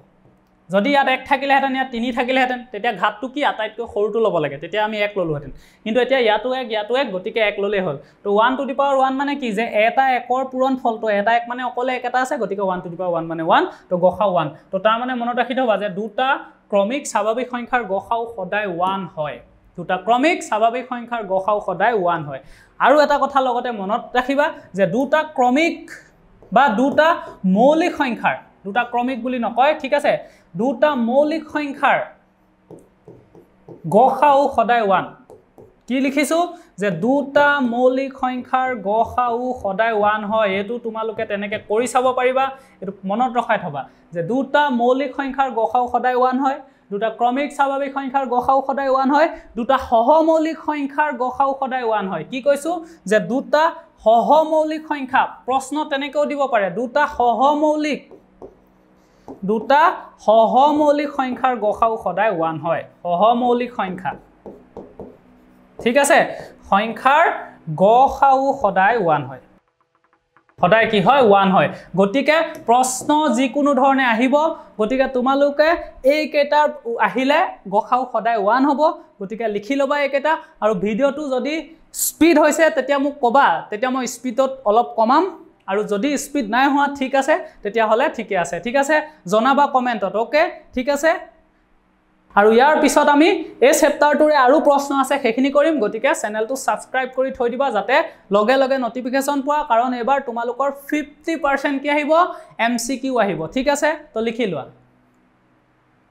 S1: যদি ইয়াত এক থাকিলেহেঁতেন ইয়াত তিনি থাকিলেহেঁতেন তেতিয়া ঘাটটো কি আটাইতকৈ সৰুটো ল'ব লাগে তেতিয়া আমি এক ল'লোহেঁতেন কিন্তু এতিয়া ইয়াতো এক ইয়াতো এক গতিকে এক ল'লেই হ'ল তো one to the power one মানে কি যে এটা একৰ পূৰণ ফলটো এটা এক মানে অকলে এক এটা আছে গতিকে one to the power one মানে ওৱান তো গ সা ওৱান তো তাৰমানে মনত ৰাখি থ'বা যে দুটা ক্ৰমিক স্বাভাৱিক সংখ্যাৰ গ সাও সদায় ওৱান হয় দুটা ক্ৰমিক স্বাভাৱিক সংখ্যাৰ গ সাও সদায় ওৱান হয় আৰু এটা কথা লগতে মনত ৰাখিবা যে দুটা ক্ৰমিক বা দুটা মৌলিক সংখ্যাৰ দুটা ক্ৰমিক বুলি নকয় ঠিক আছে দুটা মৌলিক সংখ্যাৰ গ সা উ সদায় ওৱান কি লিখিছোঁ যে দুটা মৌলিক সংখ্যাৰ গ সা উ সদায় ওৱান হয় এইটো তোমালোকে তেনেকৈ কৰি চাব পাৰিবা এইটো মনত ৰখাই থবা যে দুটা মৌলিক সংখ্যাৰ গ সা উ সদায় ওৱান হয় দুটা ক্ৰমিক স্বাভাৱিক সংখ্যাৰ গ সা উ সদায় ওৱান হয় দুটা সহমৌলিক সংখ্যাৰ গ সা উ সদায় ওৱান হয় কি কৈছোঁ যে দুটা সহমৌলিক সংখ্যা প্ৰশ্ন তেনেকৈও দিব পাৰে দুটা সহমৌলিক দুটা সহমৌলিক সংখ্যাৰ গ সাউ সদায় ওৱান হয় সহমৌলিক সংখ্যা ঠিক আছে সংখ্যাৰ গ সাউ সদায় ওৱান হয় সদায় কি হয় ওৱান হয় গতিকে প্ৰশ্ন যিকোনো ধৰণে আহিব গতিকে তোমালোকে এইকেইটাৰ আহিলে গ সাউ সদায় ওৱান হ'ব গতিকে লিখি ল'বা এইকেইটা আৰু ভিডিঅ'টো যদি স্পীড হৈছে তেতিয়া মোক ক'বা তেতিয়া মই স্পীডত অলপ কমাম আৰু যদি স্পীড নাই হোৱা ঠিক আছে তেতিয়াহ'লে ঠিকে আছে ঠিক আছে জনাবা কমেণ্টত অ'কে ঠিক আছে আৰু ইয়াৰ পিছত আমি এই চেপ্টাৰটোৰে আৰু প্ৰশ্ন আছে সেইখিনি কৰিম গতিকে চেনেলটো ছাবস্ক্ৰাইব কৰি থৈ দিবা যাতে লগে লগে ন'টিফিকেশ্যন পোৱা কাৰণ এইবাৰ তোমালোকৰ ফিফটি পাৰ্চেণ্ট কি আহিব এম চি কিউ আহিব ঠিক আছে তো লিখি লোৱা